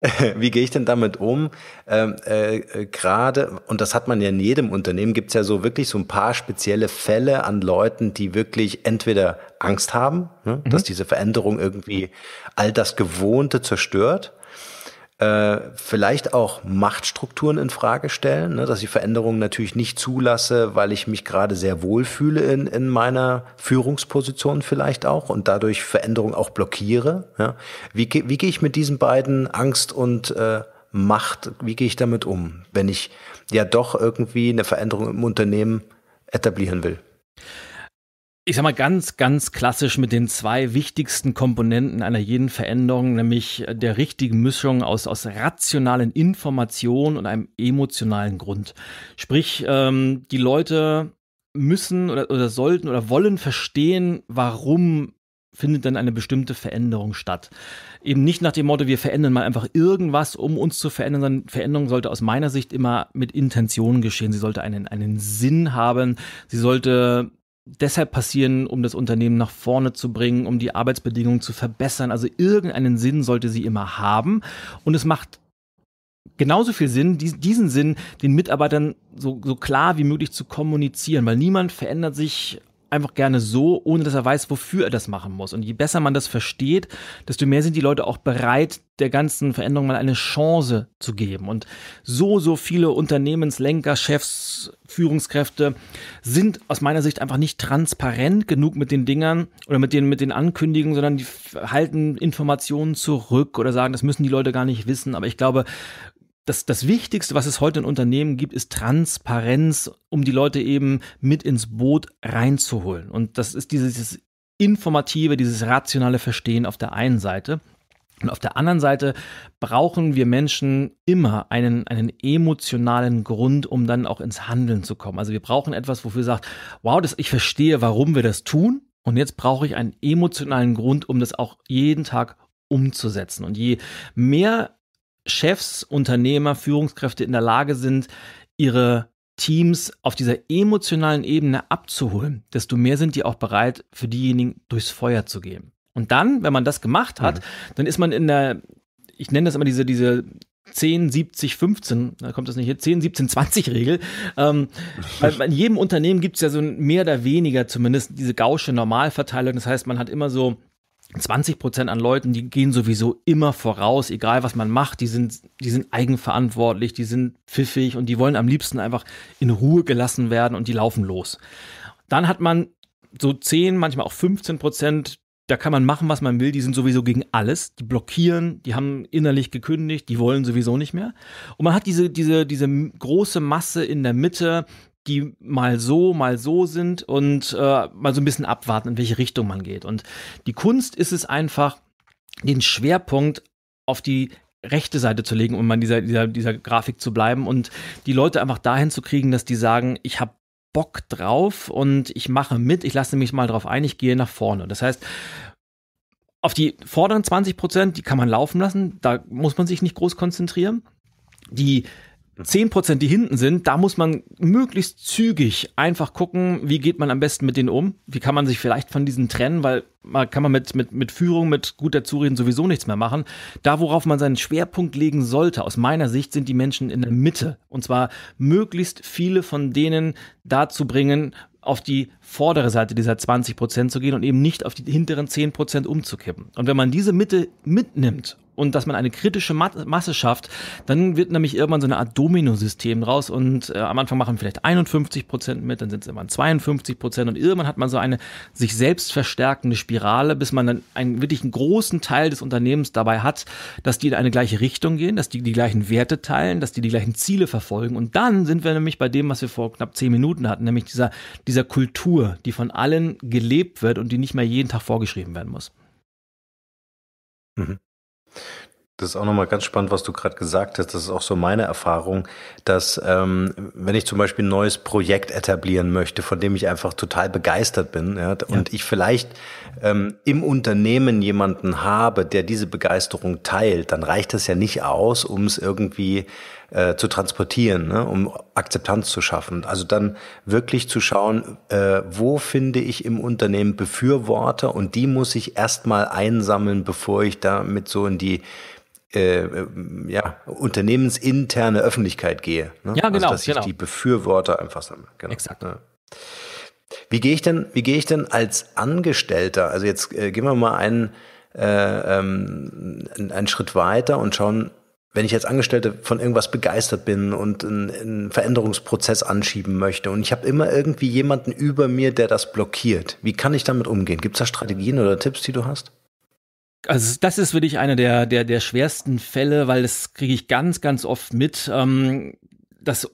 Wie gehe ich denn damit um? Ähm, äh, äh, Gerade, und das hat man ja in jedem Unternehmen, gibt es ja so wirklich so ein paar spezielle Fälle an Leuten, die wirklich entweder Angst haben, ne, mhm. dass diese Veränderung irgendwie all das Gewohnte zerstört, äh, vielleicht auch Machtstrukturen in Frage stellen, ne, dass ich Veränderungen natürlich nicht zulasse, weil ich mich gerade sehr wohlfühle in, in meiner Führungsposition vielleicht auch und dadurch Veränderungen auch blockiere. Ja. Wie, wie gehe ich mit diesen beiden Angst und äh, Macht, wie gehe ich damit um, wenn ich ja doch irgendwie eine Veränderung im Unternehmen etablieren will? ich sag mal ganz, ganz klassisch mit den zwei wichtigsten Komponenten einer jeden Veränderung, nämlich der richtigen Mischung aus, aus rationalen Informationen und einem emotionalen Grund. Sprich, ähm, die Leute müssen oder, oder sollten oder wollen verstehen, warum findet denn eine bestimmte Veränderung statt. Eben nicht nach dem Motto, wir verändern mal einfach irgendwas, um uns zu verändern, sondern Veränderung sollte aus meiner Sicht immer mit Intention geschehen. Sie sollte einen, einen Sinn haben. Sie sollte deshalb passieren, um das Unternehmen nach vorne zu bringen, um die Arbeitsbedingungen zu verbessern. Also irgendeinen Sinn sollte sie immer haben. Und es macht genauso viel Sinn, diesen Sinn den Mitarbeitern so, so klar wie möglich zu kommunizieren, weil niemand verändert sich einfach gerne so, ohne dass er weiß, wofür er das machen muss. Und je besser man das versteht, desto mehr sind die Leute auch bereit, der ganzen Veränderung mal eine Chance zu geben. Und so, so viele Unternehmenslenker, Chefs, Führungskräfte sind aus meiner Sicht einfach nicht transparent genug mit den Dingern oder mit den, mit den Ankündigungen, sondern die halten Informationen zurück oder sagen, das müssen die Leute gar nicht wissen. Aber ich glaube, das, das Wichtigste, was es heute in Unternehmen gibt, ist Transparenz, um die Leute eben mit ins Boot reinzuholen. Und das ist dieses, dieses informative, dieses rationale Verstehen auf der einen Seite. Und auf der anderen Seite brauchen wir Menschen immer einen, einen emotionalen Grund, um dann auch ins Handeln zu kommen. Also wir brauchen etwas, wofür sagt, wow, das, ich verstehe, warum wir das tun. Und jetzt brauche ich einen emotionalen Grund, um das auch jeden Tag umzusetzen. Und je mehr Chefs, Unternehmer, Führungskräfte in der Lage sind, ihre Teams auf dieser emotionalen Ebene abzuholen, desto mehr sind die auch bereit, für diejenigen durchs Feuer zu gehen. Und dann, wenn man das gemacht hat, mhm. dann ist man in der, ich nenne das immer diese, diese 10, 70, 15, da kommt das nicht hier, 10, 17, 20 Regel. Ähm, in jedem Unternehmen gibt es ja so mehr oder weniger zumindest diese gausche Normalverteilung. Das heißt, man hat immer so 20 Prozent an Leuten, die gehen sowieso immer voraus, egal was man macht, die sind, die sind eigenverantwortlich, die sind pfiffig und die wollen am liebsten einfach in Ruhe gelassen werden und die laufen los. Dann hat man so 10, manchmal auch 15 Prozent, da kann man machen, was man will. Die sind sowieso gegen alles. Die blockieren, die haben innerlich gekündigt, die wollen sowieso nicht mehr. Und man hat diese, diese, diese große Masse in der Mitte, die mal so, mal so sind und äh, mal so ein bisschen abwarten, in welche Richtung man geht. Und die Kunst ist es einfach, den Schwerpunkt auf die rechte Seite zu legen, um an dieser, dieser, dieser Grafik zu bleiben und die Leute einfach dahin zu kriegen, dass die sagen, ich habe Bock drauf und ich mache mit, ich lasse mich mal drauf ein, ich gehe nach vorne. Das heißt, auf die vorderen 20 Prozent, die kann man laufen lassen, da muss man sich nicht groß konzentrieren. Die 10 Prozent, die hinten sind, da muss man möglichst zügig einfach gucken, wie geht man am besten mit denen um, wie kann man sich vielleicht von diesen trennen, weil man kann man mit, mit, mit Führung, mit guter Zureden sowieso nichts mehr machen. Da, worauf man seinen Schwerpunkt legen sollte, aus meiner Sicht, sind die Menschen in der Mitte. Und zwar möglichst viele von denen dazu bringen, auf die vordere Seite dieser 20% zu gehen und eben nicht auf die hinteren 10% umzukippen. Und wenn man diese Mitte mitnimmt und dass man eine kritische Masse schafft, dann wird nämlich irgendwann so eine Art Domino-System draus und äh, am Anfang machen vielleicht 51% mit, dann sind es irgendwann 52% und irgendwann hat man so eine sich selbst verstärkende Spirale, bis man dann einen wirklich einen großen Teil des Unternehmens dabei hat, dass die in eine gleiche Richtung gehen, dass die die gleichen Werte teilen, dass die die gleichen Ziele verfolgen und dann sind wir nämlich bei dem, was wir vor knapp 10 Minuten hatten, nämlich dieser, dieser Kultur Kultur, die von allen gelebt wird und die nicht mehr jeden Tag vorgeschrieben werden muss. Mhm. Das ist auch nochmal ganz spannend, was du gerade gesagt hast. Das ist auch so meine Erfahrung, dass ähm, wenn ich zum Beispiel ein neues Projekt etablieren möchte, von dem ich einfach total begeistert bin, ja, und ich vielleicht ähm, im Unternehmen jemanden habe, der diese Begeisterung teilt, dann reicht das ja nicht aus, um es irgendwie äh, zu transportieren, ne, um Akzeptanz zu schaffen. Also dann wirklich zu schauen, äh, wo finde ich im Unternehmen Befürworter und die muss ich erstmal einsammeln, bevor ich damit so in die äh, äh, ja, unternehmensinterne Öffentlichkeit gehe. Ne? Ja, genau. Also, dass ich genau. die Befürworter einfach sammle. Genau. Exakt. Ja. Wie gehe ich denn, wie gehe ich denn als Angestellter? Also jetzt äh, gehen wir mal einen, äh, ähm, einen Schritt weiter und schauen wenn ich jetzt Angestellte von irgendwas begeistert bin und einen, einen Veränderungsprozess anschieben möchte und ich habe immer irgendwie jemanden über mir, der das blockiert, wie kann ich damit umgehen? Gibt es da Strategien oder Tipps, die du hast? Also das ist wirklich einer der, der, der schwersten Fälle, weil das kriege ich ganz, ganz oft mit. Ähm, dass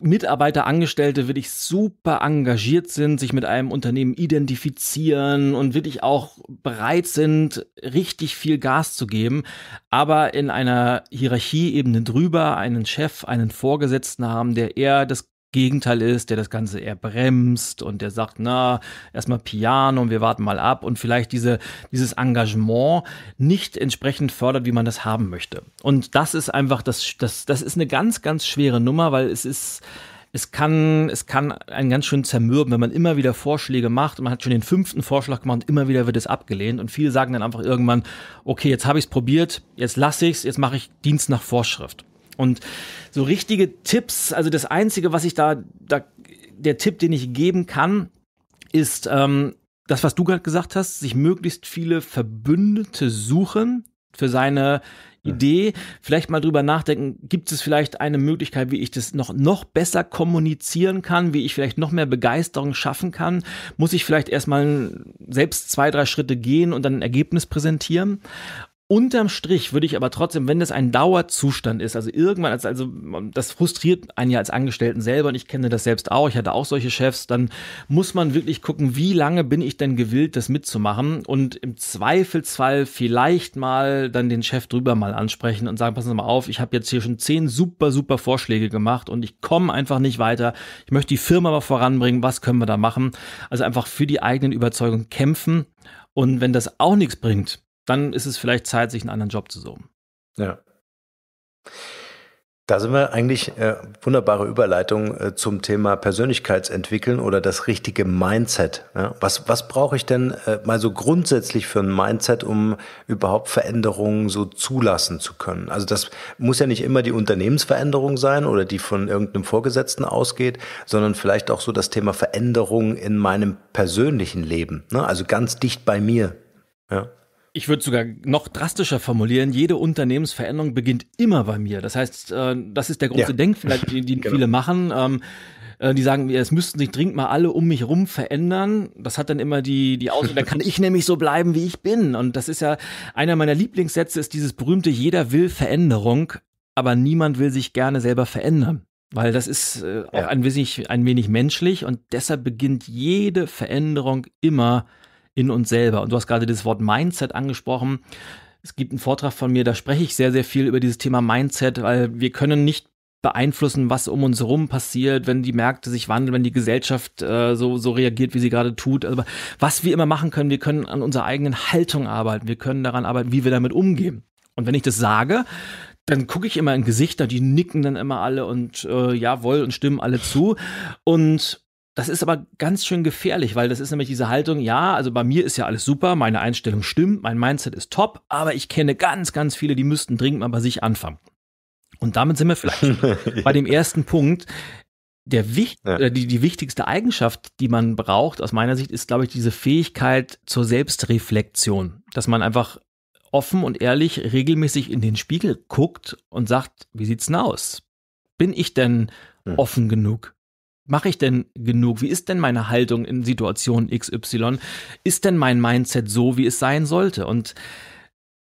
Mitarbeiter, Angestellte wirklich super engagiert sind, sich mit einem Unternehmen identifizieren und wirklich auch bereit sind, richtig viel Gas zu geben, aber in einer Hierarchieebene drüber einen Chef, einen Vorgesetzten haben, der eher das Gegenteil ist, der das Ganze eher bremst und der sagt, na, erstmal Piano und wir warten mal ab und vielleicht diese, dieses Engagement nicht entsprechend fördert, wie man das haben möchte. Und das ist einfach, das, das, das ist eine ganz, ganz schwere Nummer, weil es ist, es kann, es kann einen ganz schön zermürben, wenn man immer wieder Vorschläge macht und man hat schon den fünften Vorschlag gemacht und immer wieder wird es abgelehnt. Und viele sagen dann einfach irgendwann, okay, jetzt habe ich es probiert, jetzt lasse ich es, jetzt mache ich Dienst nach Vorschrift. Und so richtige Tipps, also das Einzige, was ich da, da der Tipp, den ich geben kann, ist ähm, das, was du gerade gesagt hast, sich möglichst viele Verbündete suchen für seine Idee. Vielleicht mal drüber nachdenken, gibt es vielleicht eine Möglichkeit, wie ich das noch, noch besser kommunizieren kann, wie ich vielleicht noch mehr Begeisterung schaffen kann? Muss ich vielleicht erstmal selbst zwei, drei Schritte gehen und dann ein Ergebnis präsentieren? Unterm Strich würde ich aber trotzdem, wenn das ein Dauerzustand ist, also irgendwann, also, also das frustriert einen ja als Angestellten selber und ich kenne das selbst auch, ich hatte auch solche Chefs, dann muss man wirklich gucken, wie lange bin ich denn gewillt, das mitzumachen und im Zweifelsfall vielleicht mal dann den Chef drüber mal ansprechen und sagen, passen Sie mal auf, ich habe jetzt hier schon zehn super, super Vorschläge gemacht und ich komme einfach nicht weiter, ich möchte die Firma mal voranbringen, was können wir da machen? Also einfach für die eigenen Überzeugungen kämpfen und wenn das auch nichts bringt, dann ist es vielleicht Zeit, sich einen anderen Job zu suchen. Ja. Da sind wir eigentlich äh, wunderbare Überleitung äh, zum Thema Persönlichkeitsentwickeln oder das richtige Mindset. Ja? Was, was brauche ich denn äh, mal so grundsätzlich für ein Mindset, um überhaupt Veränderungen so zulassen zu können? Also das muss ja nicht immer die Unternehmensveränderung sein oder die von irgendeinem Vorgesetzten ausgeht, sondern vielleicht auch so das Thema Veränderung in meinem persönlichen Leben. Ne? Also ganz dicht bei mir. Ja. Ich würde sogar noch drastischer formulieren, jede Unternehmensveränderung beginnt immer bei mir. Das heißt, äh, das ist der große ja. Denkfehler, den, den genau. viele machen. Ähm, äh, die sagen, es müssten sich dringend mal alle um mich rum verändern. Das hat dann immer die, die Auswirkung, dann kann ich nämlich so bleiben, wie ich bin. Und das ist ja einer meiner Lieblingssätze, ist dieses berühmte, jeder will Veränderung, aber niemand will sich gerne selber verändern. Weil das ist äh, auch ja. ein, wenig, ein wenig menschlich und deshalb beginnt jede Veränderung immer bei in uns selber. Und du hast gerade das Wort Mindset angesprochen. Es gibt einen Vortrag von mir, da spreche ich sehr, sehr viel über dieses Thema Mindset, weil wir können nicht beeinflussen, was um uns herum passiert, wenn die Märkte sich wandeln, wenn die Gesellschaft äh, so, so reagiert, wie sie gerade tut. Aber was wir immer machen können, wir können an unserer eigenen Haltung arbeiten, wir können daran arbeiten, wie wir damit umgehen. Und wenn ich das sage, dann gucke ich immer in Gesichter, die nicken dann immer alle und äh, jawohl und stimmen alle zu. Und das ist aber ganz schön gefährlich, weil das ist nämlich diese Haltung, ja, also bei mir ist ja alles super, meine Einstellung stimmt, mein Mindset ist top, aber ich kenne ganz, ganz viele, die müssten dringend mal bei sich anfangen. Und damit sind wir vielleicht bei dem ersten Punkt. Der wichtig, ja. Äh, die, die wichtigste Eigenschaft, die man braucht, aus meiner Sicht, ist, glaube ich, diese Fähigkeit zur Selbstreflexion. Dass man einfach offen und ehrlich regelmäßig in den Spiegel guckt und sagt, wie sieht's denn aus? Bin ich denn hm. offen genug? mache ich denn genug? Wie ist denn meine Haltung in Situation XY? Ist denn mein Mindset so, wie es sein sollte? Und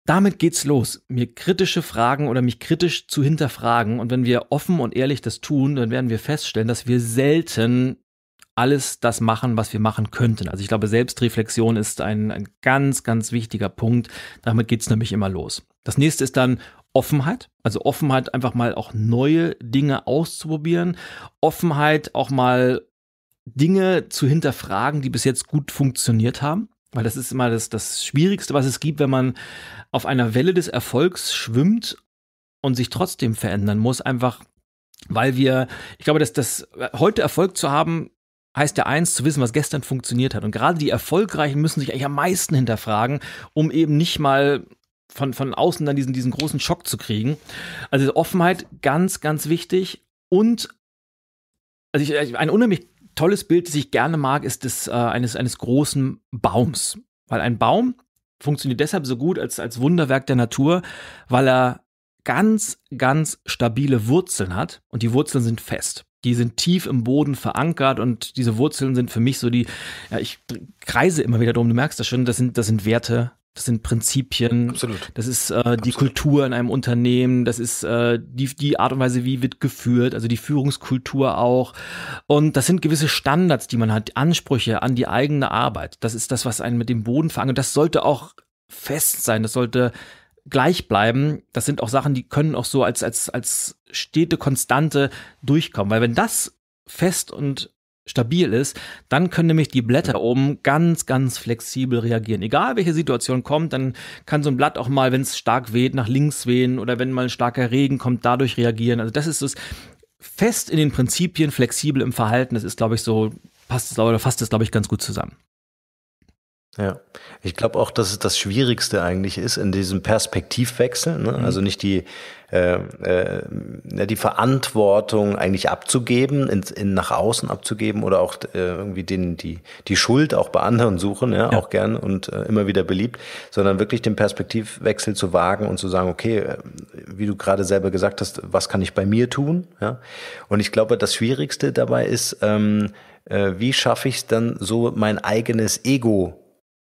damit geht's los. Mir kritische Fragen oder mich kritisch zu hinterfragen. Und wenn wir offen und ehrlich das tun, dann werden wir feststellen, dass wir selten alles das machen, was wir machen könnten. Also ich glaube, Selbstreflexion ist ein, ein ganz, ganz wichtiger Punkt. Damit geht es nämlich immer los. Das nächste ist dann Offenheit, also Offenheit einfach mal auch neue Dinge auszuprobieren, Offenheit auch mal Dinge zu hinterfragen, die bis jetzt gut funktioniert haben, weil das ist immer das, das Schwierigste, was es gibt, wenn man auf einer Welle des Erfolgs schwimmt und sich trotzdem verändern muss, einfach weil wir, ich glaube, dass das heute Erfolg zu haben, heißt ja eins, zu wissen, was gestern funktioniert hat. Und gerade die Erfolgreichen müssen sich eigentlich am meisten hinterfragen, um eben nicht mal von, von außen dann diesen, diesen großen Schock zu kriegen. Also Offenheit ganz, ganz wichtig. Und also ich, ein unheimlich tolles Bild, das ich gerne mag, ist das äh, eines, eines großen Baums. Weil ein Baum funktioniert deshalb so gut als, als Wunderwerk der Natur, weil er ganz, ganz stabile Wurzeln hat und die Wurzeln sind fest. Die sind tief im Boden verankert und diese Wurzeln sind für mich so die, ja, ich kreise immer wieder drum, du merkst das schon, das sind, das sind Werte das sind Prinzipien. Absolut. Das ist äh, Absolut. die Kultur in einem Unternehmen. Das ist äh, die, die Art und Weise, wie wird geführt, also die Führungskultur auch. Und das sind gewisse Standards, die man hat, Ansprüche an die eigene Arbeit. Das ist das, was einen mit dem Boden verankert. Das sollte auch fest sein. Das sollte gleich bleiben. Das sind auch Sachen, die können auch so als, als, als stete Konstante durchkommen. Weil wenn das fest und stabil ist, dann können nämlich die Blätter oben ganz, ganz flexibel reagieren. Egal welche Situation kommt, dann kann so ein Blatt auch mal, wenn es stark weht, nach links wehen oder wenn mal ein starker Regen kommt, dadurch reagieren. Also das ist es fest in den Prinzipien, flexibel im Verhalten. Das ist, glaube ich, so, passt es, oder fasst es, glaube ich, ganz gut zusammen. Ja, ich glaube auch, dass es das Schwierigste eigentlich ist in diesem Perspektivwechsel, ne? mhm. also nicht die, äh, äh, ne, die Verantwortung eigentlich abzugeben, in, in, nach außen abzugeben oder auch äh, irgendwie den, die, die Schuld auch bei anderen suchen, ja, ja. auch gern und äh, immer wieder beliebt, sondern wirklich den Perspektivwechsel zu wagen und zu sagen, okay, äh, wie du gerade selber gesagt hast, was kann ich bei mir tun? Ja? Und ich glaube, das Schwierigste dabei ist, ähm, äh, wie schaffe ich es dann so mein eigenes Ego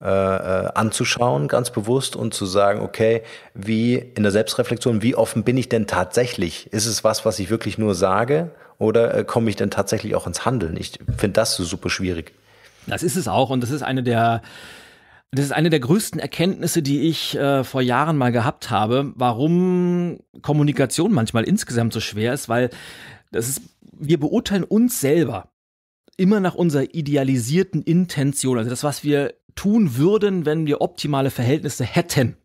äh, äh, anzuschauen, ganz bewusst und zu sagen, okay, wie in der Selbstreflexion, wie offen bin ich denn tatsächlich? Ist es was, was ich wirklich nur sage oder äh, komme ich denn tatsächlich auch ins Handeln? Ich finde das so super schwierig. Das ist es auch und das ist eine der das ist eine der größten Erkenntnisse, die ich äh, vor Jahren mal gehabt habe, warum Kommunikation manchmal insgesamt so schwer ist, weil das ist, wir beurteilen uns selber immer nach unserer idealisierten Intention, also das, was wir tun würden, wenn wir optimale Verhältnisse hätten.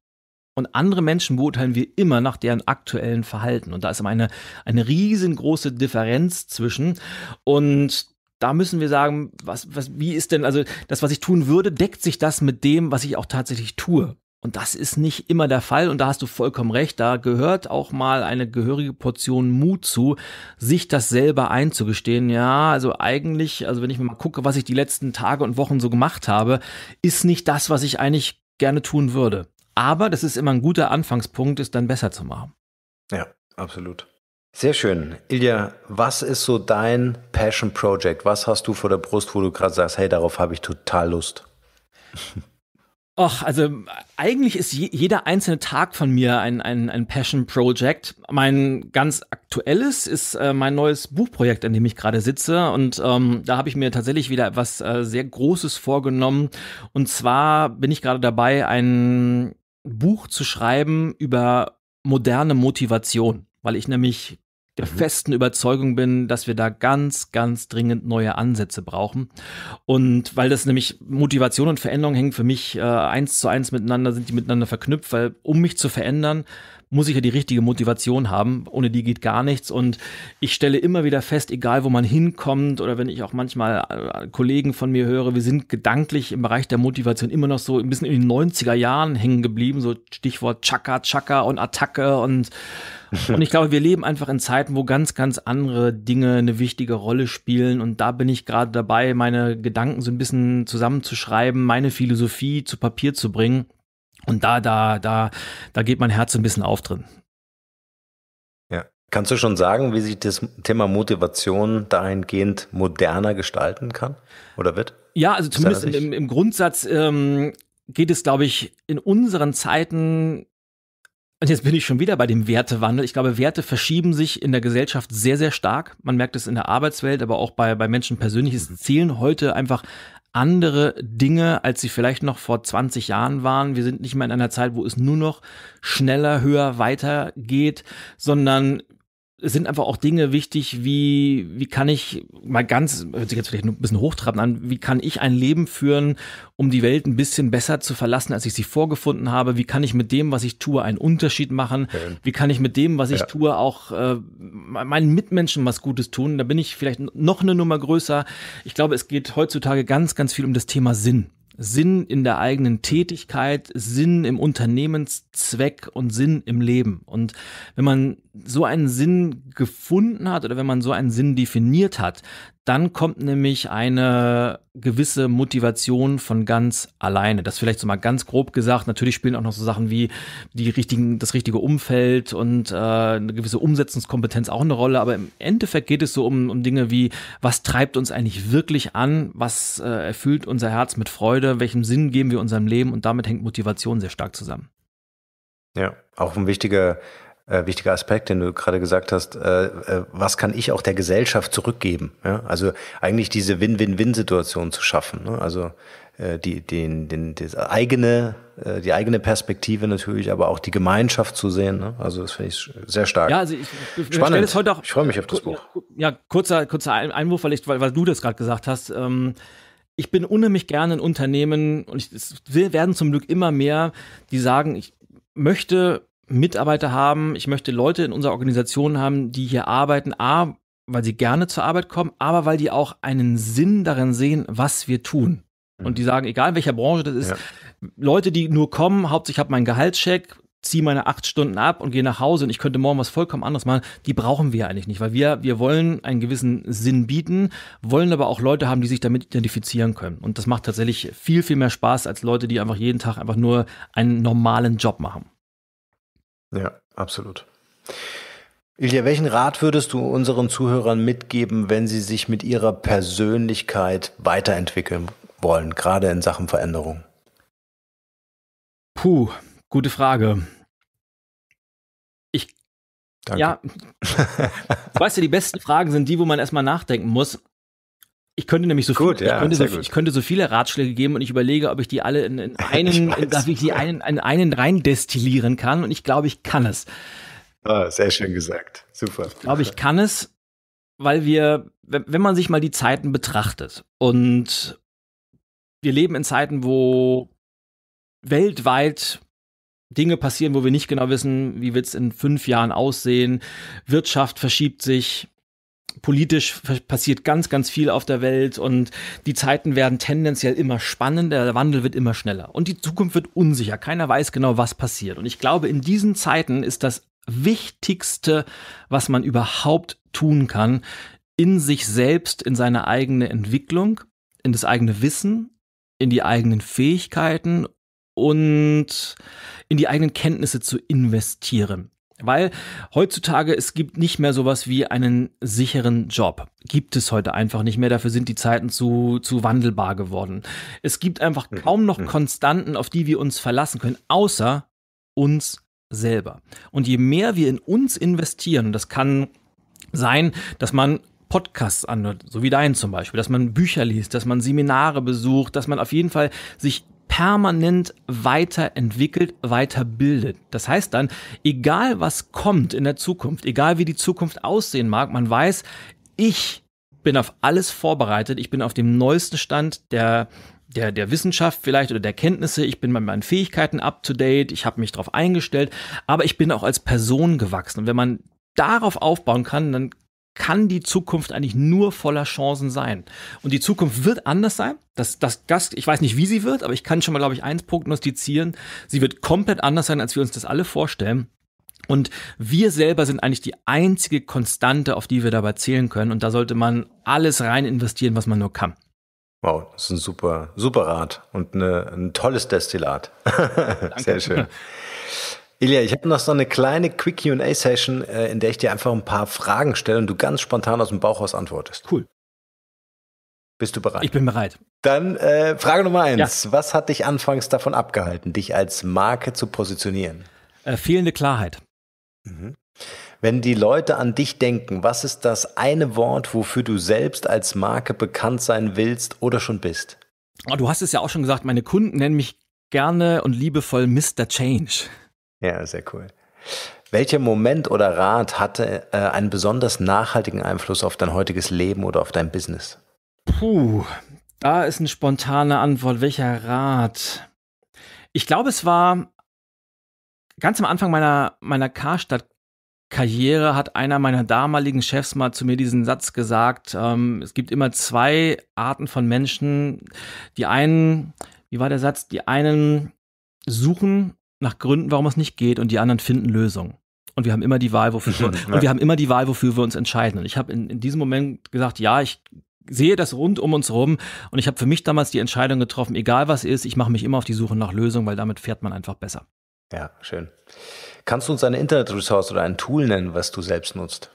Und andere Menschen beurteilen wir immer nach deren aktuellen Verhalten. Und da ist immer eine, eine riesengroße Differenz zwischen. Und da müssen wir sagen, was, was, wie ist denn, also das, was ich tun würde, deckt sich das mit dem, was ich auch tatsächlich tue. Und das ist nicht immer der Fall und da hast du vollkommen recht, da gehört auch mal eine gehörige Portion Mut zu, sich das selber einzugestehen. Ja, also eigentlich, also wenn ich mir mal gucke, was ich die letzten Tage und Wochen so gemacht habe, ist nicht das, was ich eigentlich gerne tun würde. Aber das ist immer ein guter Anfangspunkt, es dann besser zu machen. Ja, absolut. Sehr schön. Ilja, was ist so dein Passion Project? Was hast du vor der Brust, wo du gerade sagst, hey, darauf habe ich total Lust? Och, also eigentlich ist jeder einzelne Tag von mir ein, ein, ein Passion Project. Mein ganz aktuelles ist äh, mein neues Buchprojekt, an dem ich gerade sitze. Und ähm, da habe ich mir tatsächlich wieder etwas äh, sehr Großes vorgenommen. Und zwar bin ich gerade dabei, ein Buch zu schreiben über moderne Motivation, weil ich nämlich der mhm. festen Überzeugung bin, dass wir da ganz, ganz dringend neue Ansätze brauchen. Und weil das nämlich Motivation und Veränderung hängen für mich äh, eins zu eins miteinander, sind die miteinander verknüpft, weil um mich zu verändern, muss ich ja die richtige Motivation haben. Ohne die geht gar nichts. Und ich stelle immer wieder fest, egal wo man hinkommt oder wenn ich auch manchmal äh, Kollegen von mir höre, wir sind gedanklich im Bereich der Motivation immer noch so ein bisschen in den 90er Jahren hängen geblieben. So Stichwort Chaka, Chaka und Attacke und und ich glaube, wir leben einfach in Zeiten, wo ganz, ganz andere Dinge eine wichtige Rolle spielen. Und da bin ich gerade dabei, meine Gedanken so ein bisschen zusammenzuschreiben, meine Philosophie zu Papier zu bringen. Und da, da, da, da geht mein Herz ein bisschen auf drin. Ja. Kannst du schon sagen, wie sich das Thema Motivation dahingehend moderner gestalten kann oder wird? Ja, also zumindest im, im, Grundsatz ähm, geht es, glaube ich, in unseren Zeiten und jetzt bin ich schon wieder bei dem Wertewandel. Ich glaube, Werte verschieben sich in der Gesellschaft sehr, sehr stark. Man merkt es in der Arbeitswelt, aber auch bei, bei Menschen persönlich. Es zählen heute einfach andere Dinge, als sie vielleicht noch vor 20 Jahren waren. Wir sind nicht mehr in einer Zeit, wo es nur noch schneller, höher, weiter geht, sondern sind einfach auch Dinge wichtig, wie, wie kann ich mal ganz, hört sich jetzt vielleicht ein bisschen hochtrabend an, wie kann ich ein Leben führen, um die Welt ein bisschen besser zu verlassen, als ich sie vorgefunden habe? Wie kann ich mit dem, was ich tue, einen Unterschied machen? Wie kann ich mit dem, was ich ja. tue, auch äh, meinen Mitmenschen was Gutes tun? Da bin ich vielleicht noch eine Nummer größer. Ich glaube, es geht heutzutage ganz, ganz viel um das Thema Sinn. Sinn in der eigenen Tätigkeit, Sinn im Unternehmenszweck und Sinn im Leben. Und wenn man so einen Sinn gefunden hat oder wenn man so einen Sinn definiert hat, dann kommt nämlich eine gewisse Motivation von ganz alleine. Das vielleicht so mal ganz grob gesagt. Natürlich spielen auch noch so Sachen wie die richtigen, das richtige Umfeld und äh, eine gewisse Umsetzungskompetenz auch eine Rolle. Aber im Endeffekt geht es so um, um Dinge wie, was treibt uns eigentlich wirklich an? Was äh, erfüllt unser Herz mit Freude? Welchem Sinn geben wir unserem Leben? Und damit hängt Motivation sehr stark zusammen. Ja, auch ein wichtiger äh, wichtiger Aspekt, den du gerade gesagt hast, äh, äh, was kann ich auch der Gesellschaft zurückgeben? Ja? Also eigentlich diese Win-Win-Win-Situation zu schaffen. Ne? Also äh, die, den, den, das eigene, äh, die eigene Perspektive natürlich, aber auch die Gemeinschaft zu sehen. Ne? Also das finde ich sehr stark. Ja, also ich, Spannend. Ich, heute auch, ich freue mich auf das Buch. Ja, kurzer, kurzer Einwurf, weil, ich, weil, weil du das gerade gesagt hast. Ähm, ich bin unheimlich gerne in Unternehmen und ich, es werden zum Glück immer mehr, die sagen, ich möchte Mitarbeiter haben, ich möchte Leute in unserer Organisation haben, die hier arbeiten, A, weil sie gerne zur Arbeit kommen, aber weil die auch einen Sinn darin sehen, was wir tun. Mhm. Und die sagen, egal in welcher Branche das ist, ja. Leute, die nur kommen, hauptsächlich habe meinen Gehaltscheck, ziehe meine acht Stunden ab und gehe nach Hause und ich könnte morgen was vollkommen anderes machen, die brauchen wir eigentlich nicht, weil wir, wir wollen einen gewissen Sinn bieten, wollen aber auch Leute haben, die sich damit identifizieren können. Und das macht tatsächlich viel, viel mehr Spaß als Leute, die einfach jeden Tag einfach nur einen normalen Job machen. Ja, absolut. Ilja, welchen Rat würdest du unseren Zuhörern mitgeben, wenn sie sich mit ihrer Persönlichkeit weiterentwickeln wollen, gerade in Sachen Veränderung? Puh, gute Frage. Ich. Danke. Ja. weißt du, die besten Fragen sind die, wo man erstmal nachdenken muss. Ich könnte nämlich so, gut, ja, ich, könnte so ich, könnte so, viele Ratschläge geben und ich überlege, ob ich die alle in, in einen, ich in, dass ich die einen, in einen rein destillieren kann und ich glaube, ich kann es. Ah, sehr schön gesagt. Super. Ich glaube, ich kann es, weil wir, wenn man sich mal die Zeiten betrachtet und wir leben in Zeiten, wo weltweit Dinge passieren, wo wir nicht genau wissen, wie wird es in fünf Jahren aussehen. Wirtschaft verschiebt sich, politisch passiert ganz, ganz viel auf der Welt und die Zeiten werden tendenziell immer spannender, der Wandel wird immer schneller und die Zukunft wird unsicher. Keiner weiß genau, was passiert. Und ich glaube, in diesen Zeiten ist das Wichtigste, was man überhaupt tun kann, in sich selbst, in seine eigene Entwicklung, in das eigene Wissen, in die eigenen Fähigkeiten und in die eigenen Kenntnisse zu investieren. Weil heutzutage es gibt nicht mehr sowas wie einen sicheren Job. Gibt es heute einfach nicht mehr. Dafür sind die Zeiten zu, zu wandelbar geworden. Es gibt einfach mhm. kaum noch mhm. Konstanten, auf die wir uns verlassen können, außer uns selber. Und je mehr wir in uns investieren, das kann sein, dass man Podcasts anhört, so wie deinen zum Beispiel, dass man Bücher liest, dass man Seminare besucht, dass man auf jeden Fall sich permanent weiterentwickelt, weiterbildet. Das heißt dann, egal was kommt in der Zukunft, egal wie die Zukunft aussehen mag, man weiß, ich bin auf alles vorbereitet, ich bin auf dem neuesten Stand der der, der Wissenschaft vielleicht oder der Kenntnisse, ich bin mit meinen Fähigkeiten up to date, ich habe mich darauf eingestellt, aber ich bin auch als Person gewachsen. Und wenn man darauf aufbauen kann, dann kann die Zukunft eigentlich nur voller Chancen sein. Und die Zukunft wird anders sein. Das, das, das, ich weiß nicht, wie sie wird, aber ich kann schon mal, glaube ich, eins prognostizieren. Sie wird komplett anders sein, als wir uns das alle vorstellen. Und wir selber sind eigentlich die einzige Konstante, auf die wir dabei zählen können. Und da sollte man alles rein investieren, was man nur kann. Wow, das ist ein super, super Rat und eine, ein tolles Destillat. Sehr schön. Ilja, ich habe noch so eine kleine Quick QA-Session, äh, in der ich dir einfach ein paar Fragen stelle und du ganz spontan aus dem Bauch aus antwortest. Cool. Bist du bereit? Ich bin bereit. Dann äh, Frage Nummer eins. Ja. Was hat dich anfangs davon abgehalten, dich als Marke zu positionieren? Äh, fehlende Klarheit. Mhm. Wenn die Leute an dich denken, was ist das eine Wort, wofür du selbst als Marke bekannt sein willst oder schon bist? Oh, du hast es ja auch schon gesagt, meine Kunden nennen mich gerne und liebevoll Mr. Change. Ja, sehr cool. Welcher Moment oder Rat hatte äh, einen besonders nachhaltigen Einfluss auf dein heutiges Leben oder auf dein Business? Puh, da ist eine spontane Antwort. Welcher Rat? Ich glaube, es war ganz am Anfang meiner, meiner Karstadt Karriere hat einer meiner damaligen Chefs mal zu mir diesen Satz gesagt, ähm, es gibt immer zwei Arten von Menschen. Die einen, wie war der Satz, die einen suchen nach Gründen, warum es nicht geht und die anderen finden Lösungen. Und wir haben immer die Wahl, wofür wir, und wir haben immer die Wahl, wofür wir uns entscheiden. Und ich habe in, in diesem Moment gesagt, ja, ich sehe das rund um uns rum und ich habe für mich damals die Entscheidung getroffen, egal was ist, ich mache mich immer auf die Suche nach Lösungen, weil damit fährt man einfach besser. Ja, schön. Kannst du uns eine Internetressource oder ein Tool nennen, was du selbst nutzt?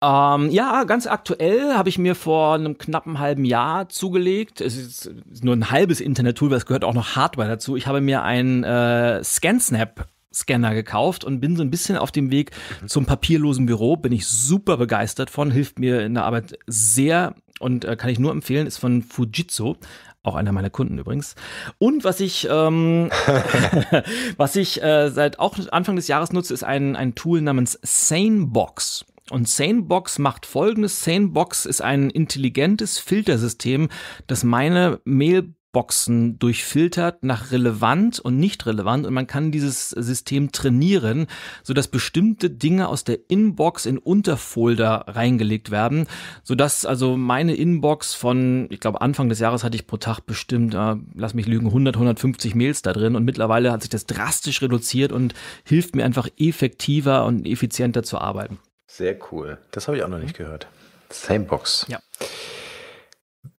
Ähm, ja, ganz aktuell habe ich mir vor einem knappen halben Jahr zugelegt. Es ist nur ein halbes Internet-Tool, weil es gehört auch noch Hardware dazu. Ich habe mir einen äh, ScanSnap Scanner gekauft und bin so ein bisschen auf dem Weg mhm. zum papierlosen Büro. Bin ich super begeistert von, hilft mir in der Arbeit sehr und äh, kann ich nur empfehlen, ist von Fujitsu, auch einer meiner Kunden übrigens. Und was ich, ähm, was ich äh, seit auch Anfang des Jahres nutze, ist ein, ein Tool namens Sanebox. Und Sanebox macht folgendes. Sanebox ist ein intelligentes Filtersystem, das meine Mailboxen durchfiltert nach relevant und nicht relevant und man kann dieses System trainieren, sodass bestimmte Dinge aus der Inbox in Unterfolder reingelegt werden, sodass also meine Inbox von, ich glaube Anfang des Jahres hatte ich pro Tag bestimmt, äh, lass mich lügen, 100, 150 Mails da drin und mittlerweile hat sich das drastisch reduziert und hilft mir einfach effektiver und effizienter zu arbeiten. Sehr cool. Das habe ich auch noch nicht mhm. gehört. Samebox. Ja.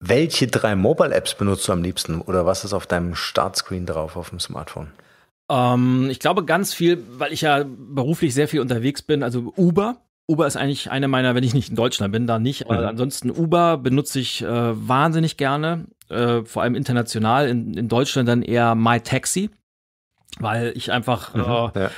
Welche drei Mobile-Apps benutzt du am liebsten oder was ist auf deinem Startscreen drauf auf dem Smartphone? Ähm, ich glaube ganz viel, weil ich ja beruflich sehr viel unterwegs bin, also Uber. Uber ist eigentlich eine meiner, wenn ich nicht in Deutschland bin, da nicht. Aber mhm. ansonsten Uber benutze ich äh, wahnsinnig gerne, äh, vor allem international. In, in Deutschland dann eher MyTaxi, weil ich einfach mhm, äh, ja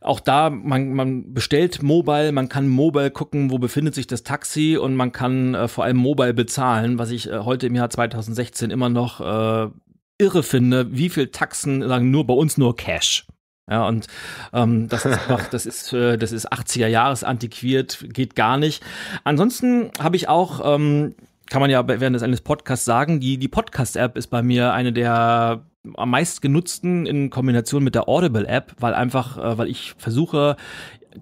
auch da, man, man bestellt mobile, man kann mobile gucken, wo befindet sich das Taxi und man kann äh, vor allem mobile bezahlen, was ich äh, heute im Jahr 2016 immer noch äh, irre finde, wie viel Taxen sagen nur bei uns nur Cash. Ja, und ähm, das ist einfach, das ist, äh, das ist 80er Jahres antiquiert, geht gar nicht. Ansonsten habe ich auch, ähm, kann man ja während des eines Podcasts sagen, die, die Podcast-App ist bei mir eine der am meisten genutzten in Kombination mit der Audible App, weil einfach, äh, weil ich versuche,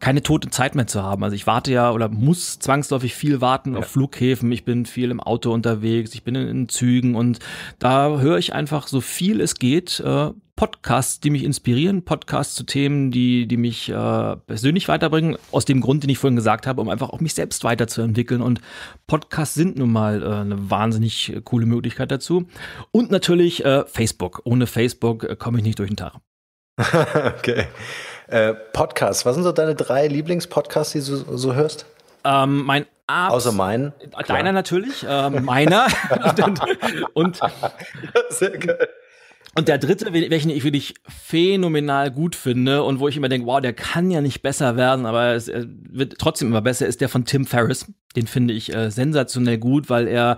keine tote Zeit mehr zu haben. Also ich warte ja oder muss zwangsläufig viel warten ja. auf Flughäfen. Ich bin viel im Auto unterwegs, ich bin in, in Zügen und da höre ich einfach so viel es geht. Äh, Podcasts, die mich inspirieren, Podcasts zu Themen, die, die mich äh, persönlich weiterbringen, aus dem Grund, den ich vorhin gesagt habe, um einfach auch mich selbst weiterzuentwickeln. Und Podcasts sind nun mal äh, eine wahnsinnig coole Möglichkeit dazu. Und natürlich äh, Facebook. Ohne Facebook äh, komme ich nicht durch den Tag. okay. Äh, Podcasts, was sind so deine drei Lieblingspodcasts, die du so, hörst? Ähm, mein Abs Außer meinen. Deiner natürlich, äh, meiner. und, Sehr geil. Und der dritte, welchen ich wirklich phänomenal gut finde und wo ich immer denke, wow, der kann ja nicht besser werden, aber es äh, wird trotzdem immer besser, ist der von Tim Ferriss. Den finde ich äh, sensationell gut, weil er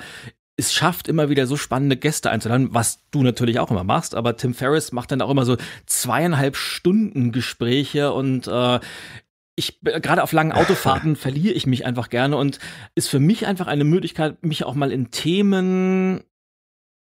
es schafft immer wieder so spannende Gäste einzuladen, was du natürlich auch immer machst, aber Tim Ferriss macht dann auch immer so zweieinhalb Stunden Gespräche und äh, ich gerade auf langen Autofahrten verliere ich mich einfach gerne und ist für mich einfach eine Möglichkeit, mich auch mal in Themen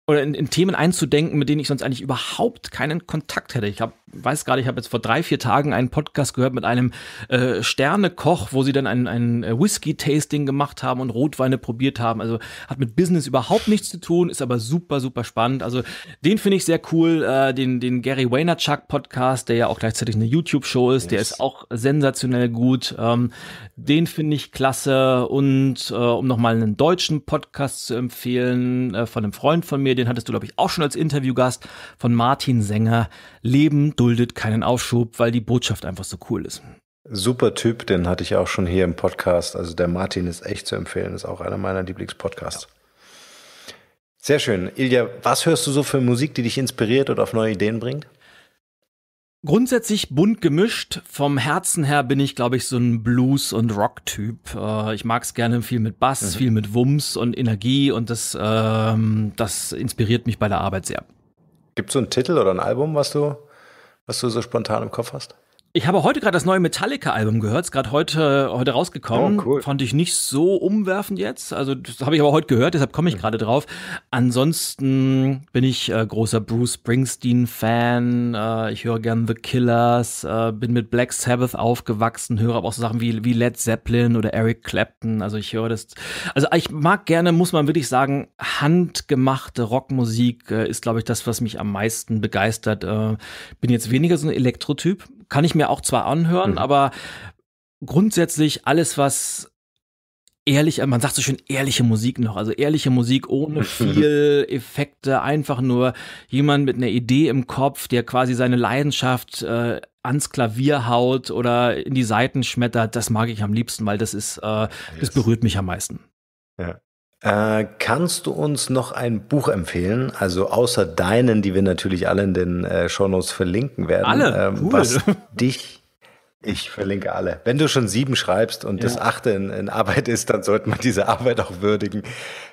oder in, in Themen einzudenken, mit denen ich sonst eigentlich überhaupt keinen Kontakt hätte. Ich habe weiß gerade, ich habe jetzt vor drei, vier Tagen einen Podcast gehört mit einem äh, Sternekoch, wo sie dann ein, ein äh, Whisky-Tasting gemacht haben und Rotweine probiert haben. Also hat mit Business überhaupt nichts zu tun, ist aber super, super spannend. Also den finde ich sehr cool, äh, den, den Gary Vaynerchuk Podcast, der ja auch gleichzeitig eine YouTube-Show ist, yes. der ist auch sensationell gut. Ähm, den finde ich klasse und äh, um nochmal einen deutschen Podcast zu empfehlen, äh, von einem Freund von mir, den hattest du, glaube ich, auch schon als Interviewgast, von Martin Sänger, Leben duldet keinen Aufschub, weil die Botschaft einfach so cool ist. Super Typ, den hatte ich auch schon hier im Podcast. Also der Martin ist echt zu empfehlen, ist auch einer meiner Lieblingspodcasts. Ja. Sehr schön. Ilja, was hörst du so für Musik, die dich inspiriert und auf neue Ideen bringt? Grundsätzlich bunt gemischt. Vom Herzen her bin ich, glaube ich, so ein Blues- und Rock-Typ. Äh, ich mag es gerne viel mit Bass, mhm. viel mit Wumms und Energie und das, ähm, das inspiriert mich bei der Arbeit sehr. Gibt es so einen Titel oder ein Album, was du was du so spontan im Kopf hast? Ich habe heute gerade das neue Metallica-Album gehört, ist gerade heute, heute rausgekommen. Oh, cool. Fand ich nicht so umwerfend jetzt. Also, das habe ich aber heute gehört, deshalb komme ich hm. gerade drauf. Ansonsten bin ich äh, großer Bruce Springsteen-Fan. Äh, ich höre gern The Killers, äh, bin mit Black Sabbath aufgewachsen, höre aber auch so Sachen wie, wie Led Zeppelin oder Eric Clapton. Also, ich höre das. Also, ich mag gerne, muss man wirklich sagen, handgemachte Rockmusik äh, ist, glaube ich, das, was mich am meisten begeistert. Äh, bin jetzt weniger so ein Elektrotyp, kann ich mir auch zwar anhören, mhm. aber grundsätzlich alles, was ehrlich, man sagt so schön ehrliche Musik noch, also ehrliche Musik ohne viel Effekte, einfach nur jemand mit einer Idee im Kopf, der quasi seine Leidenschaft äh, ans Klavier haut oder in die Seiten schmettert, das mag ich am liebsten, weil das ist, äh, yes. das berührt mich am meisten. Ja. Äh, kannst du uns noch ein Buch empfehlen? Also außer deinen, die wir natürlich alle in den äh, Shownotes verlinken werden. Alle, ähm, cool. was dich ich verlinke alle. Wenn du schon sieben schreibst und ja. das achte in, in, Arbeit ist, dann sollte man diese Arbeit auch würdigen.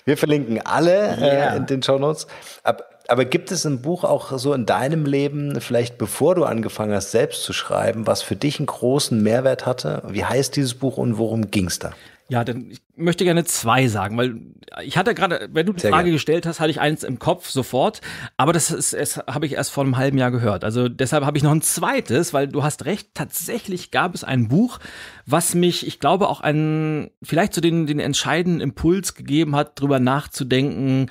Wir verlinken alle yeah. äh, in den Shownotes. Aber, aber gibt es ein Buch auch so in deinem Leben, vielleicht bevor du angefangen hast, selbst zu schreiben, was für dich einen großen Mehrwert hatte? Wie heißt dieses Buch und worum ging es da? Ja, dann ich möchte gerne zwei sagen, weil ich hatte gerade, wenn du die Sehr Frage gerne. gestellt hast, hatte ich eins im Kopf sofort, aber das ist, es habe ich erst vor einem halben Jahr gehört. Also deshalb habe ich noch ein zweites, weil du hast recht, tatsächlich gab es ein Buch, was mich, ich glaube, auch einen, vielleicht so den, den entscheidenden Impuls gegeben hat, drüber nachzudenken,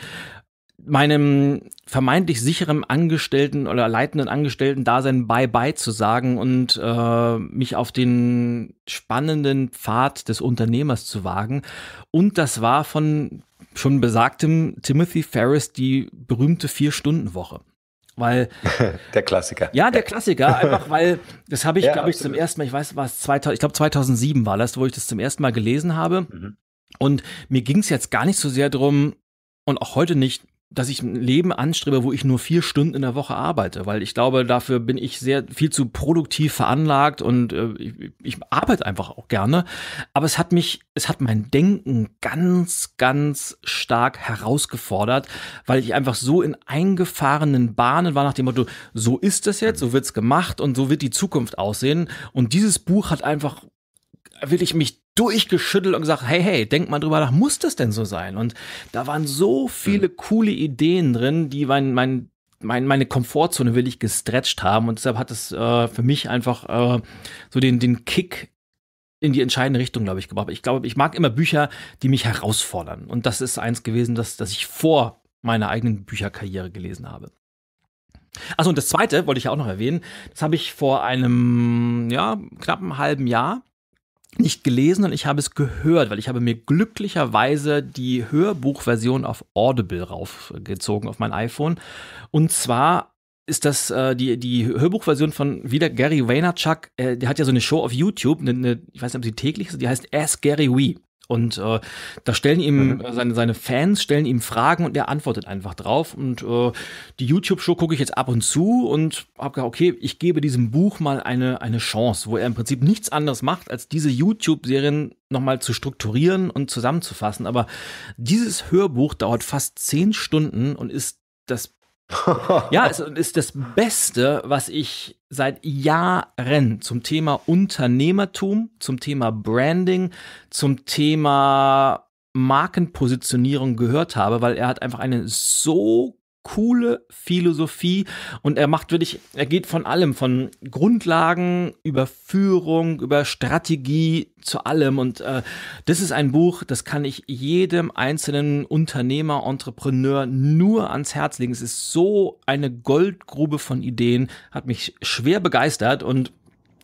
meinem vermeintlich sicheren Angestellten oder leitenden Angestellten-Dasein Bye-bye zu sagen und äh, mich auf den spannenden Pfad des Unternehmers zu wagen. Und das war von schon besagtem Timothy Ferris die berühmte Vier-Stunden-Woche. Weil. der Klassiker. Ja, der Klassiker. Einfach weil, das habe ich, ja, glaube ich, zum ersten Mal, ich weiß, was, 2000, ich glaube 2007 war das, wo ich das zum ersten Mal gelesen habe. Mhm. Und mir ging es jetzt gar nicht so sehr drum, und auch heute nicht, dass ich ein Leben anstrebe, wo ich nur vier Stunden in der Woche arbeite, weil ich glaube, dafür bin ich sehr viel zu produktiv veranlagt und äh, ich, ich, arbeite einfach auch gerne. Aber es hat mich, es hat mein Denken ganz, ganz stark herausgefordert, weil ich einfach so in eingefahrenen Bahnen war nach dem Motto, so ist das jetzt, so wird's gemacht und so wird die Zukunft aussehen. Und dieses Buch hat einfach will ich mich durchgeschüttelt und gesagt, hey, hey, denk mal drüber nach, muss das denn so sein? Und da waren so viele mhm. coole Ideen drin, die mein, mein, mein, meine Komfortzone wirklich gestretched haben. Und deshalb hat es äh, für mich einfach äh, so den, den Kick in die entscheidende Richtung, glaube ich, gebracht. Ich glaube, ich mag immer Bücher, die mich herausfordern. Und das ist eins gewesen, das, dass ich vor meiner eigenen Bücherkarriere gelesen habe. Achso, und das zweite wollte ich auch noch erwähnen. Das habe ich vor einem, ja, knappen halben Jahr nicht gelesen und ich habe es gehört, weil ich habe mir glücklicherweise die Hörbuchversion auf Audible raufgezogen auf mein iPhone. Und zwar ist das äh, die, die Hörbuchversion von wieder Gary Vaynerchuk, äh, der hat ja so eine Show auf YouTube, eine, eine, ich weiß nicht, ob sie täglich ist, die heißt Ask Gary Wee. Und äh, da stellen ihm mhm. seine, seine Fans stellen ihm Fragen und er antwortet einfach drauf. Und äh, die YouTube-Show gucke ich jetzt ab und zu und habe gedacht, okay, ich gebe diesem Buch mal eine, eine Chance, wo er im Prinzip nichts anderes macht, als diese YouTube-Serien nochmal zu strukturieren und zusammenzufassen. Aber dieses Hörbuch dauert fast zehn Stunden und ist das ja, es ist das Beste, was ich seit Jahren zum Thema Unternehmertum, zum Thema Branding, zum Thema Markenpositionierung gehört habe, weil er hat einfach eine so coole Philosophie und er macht wirklich, er geht von allem, von Grundlagen über Führung, über Strategie zu allem und äh, das ist ein Buch, das kann ich jedem einzelnen Unternehmer, Entrepreneur nur ans Herz legen. Es ist so eine Goldgrube von Ideen, hat mich schwer begeistert und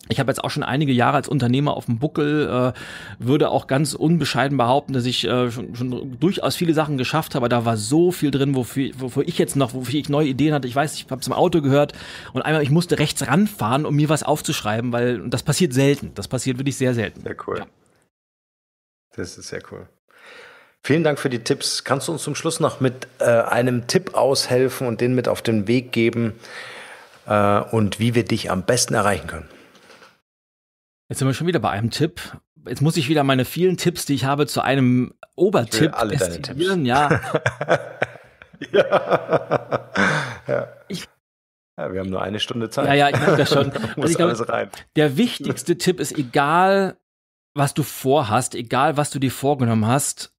ich habe jetzt auch schon einige Jahre als Unternehmer auf dem Buckel, äh, würde auch ganz unbescheiden behaupten, dass ich äh, schon, schon durchaus viele Sachen geschafft habe. Da war so viel drin, wofür, wofür ich jetzt noch, wofür ich neue Ideen hatte. Ich weiß, ich habe zum Auto gehört und einmal, ich musste rechts ranfahren, um mir was aufzuschreiben, weil das passiert selten. Das passiert wirklich sehr selten. Sehr cool. Ja. Das ist sehr cool. Vielen Dank für die Tipps. Kannst du uns zum Schluss noch mit äh, einem Tipp aushelfen und den mit auf den Weg geben äh, und wie wir dich am besten erreichen können? Jetzt sind wir schon wieder bei einem Tipp. Jetzt muss ich wieder meine vielen Tipps, die ich habe, zu einem Obertipp ich will alle destillieren. Ja. ja. ja. Ich, ja, wir haben nur eine Stunde Zeit. Ja, ja, ich merke das schon. Also muss ich glaub, alles rein. Der wichtigste Tipp ist, egal was du vorhast, egal was du dir vorgenommen hast,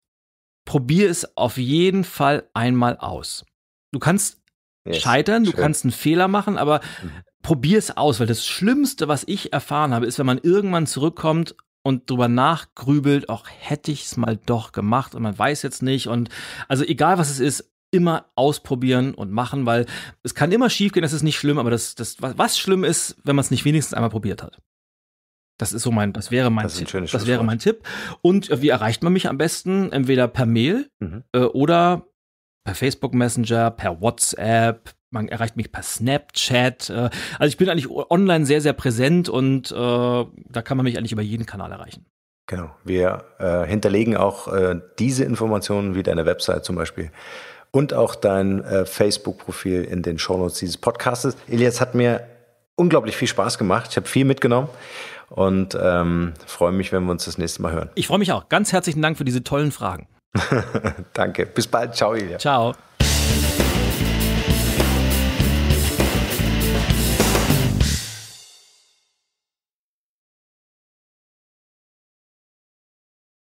probier es auf jeden Fall einmal aus. Du kannst yes, scheitern, schön. du kannst einen Fehler machen, aber mhm probier's aus, weil das Schlimmste, was ich erfahren habe, ist, wenn man irgendwann zurückkommt und drüber nachgrübelt, auch hätte ich's mal doch gemacht und man weiß jetzt nicht und also egal was es ist, immer ausprobieren und machen, weil es kann immer schiefgehen. das ist nicht schlimm, aber das, das was schlimm ist, wenn man es nicht wenigstens einmal probiert hat. Das ist so mein, das wäre mein das Tipp. Das wäre mein Tipp. Und äh, wie erreicht man mich am besten? Entweder per Mail mhm. äh, oder per Facebook Messenger, per WhatsApp, man erreicht mich per Snapchat. Äh, also ich bin eigentlich online sehr, sehr präsent und äh, da kann man mich eigentlich über jeden Kanal erreichen. Genau. Wir äh, hinterlegen auch äh, diese Informationen wie deine Website zum Beispiel und auch dein äh, Facebook-Profil in den Shownotes dieses Podcasts. Elias hat mir unglaublich viel Spaß gemacht. Ich habe viel mitgenommen und ähm, freue mich, wenn wir uns das nächste Mal hören. Ich freue mich auch. Ganz herzlichen Dank für diese tollen Fragen. Danke. Bis bald. Ciao, Ilja. Ciao.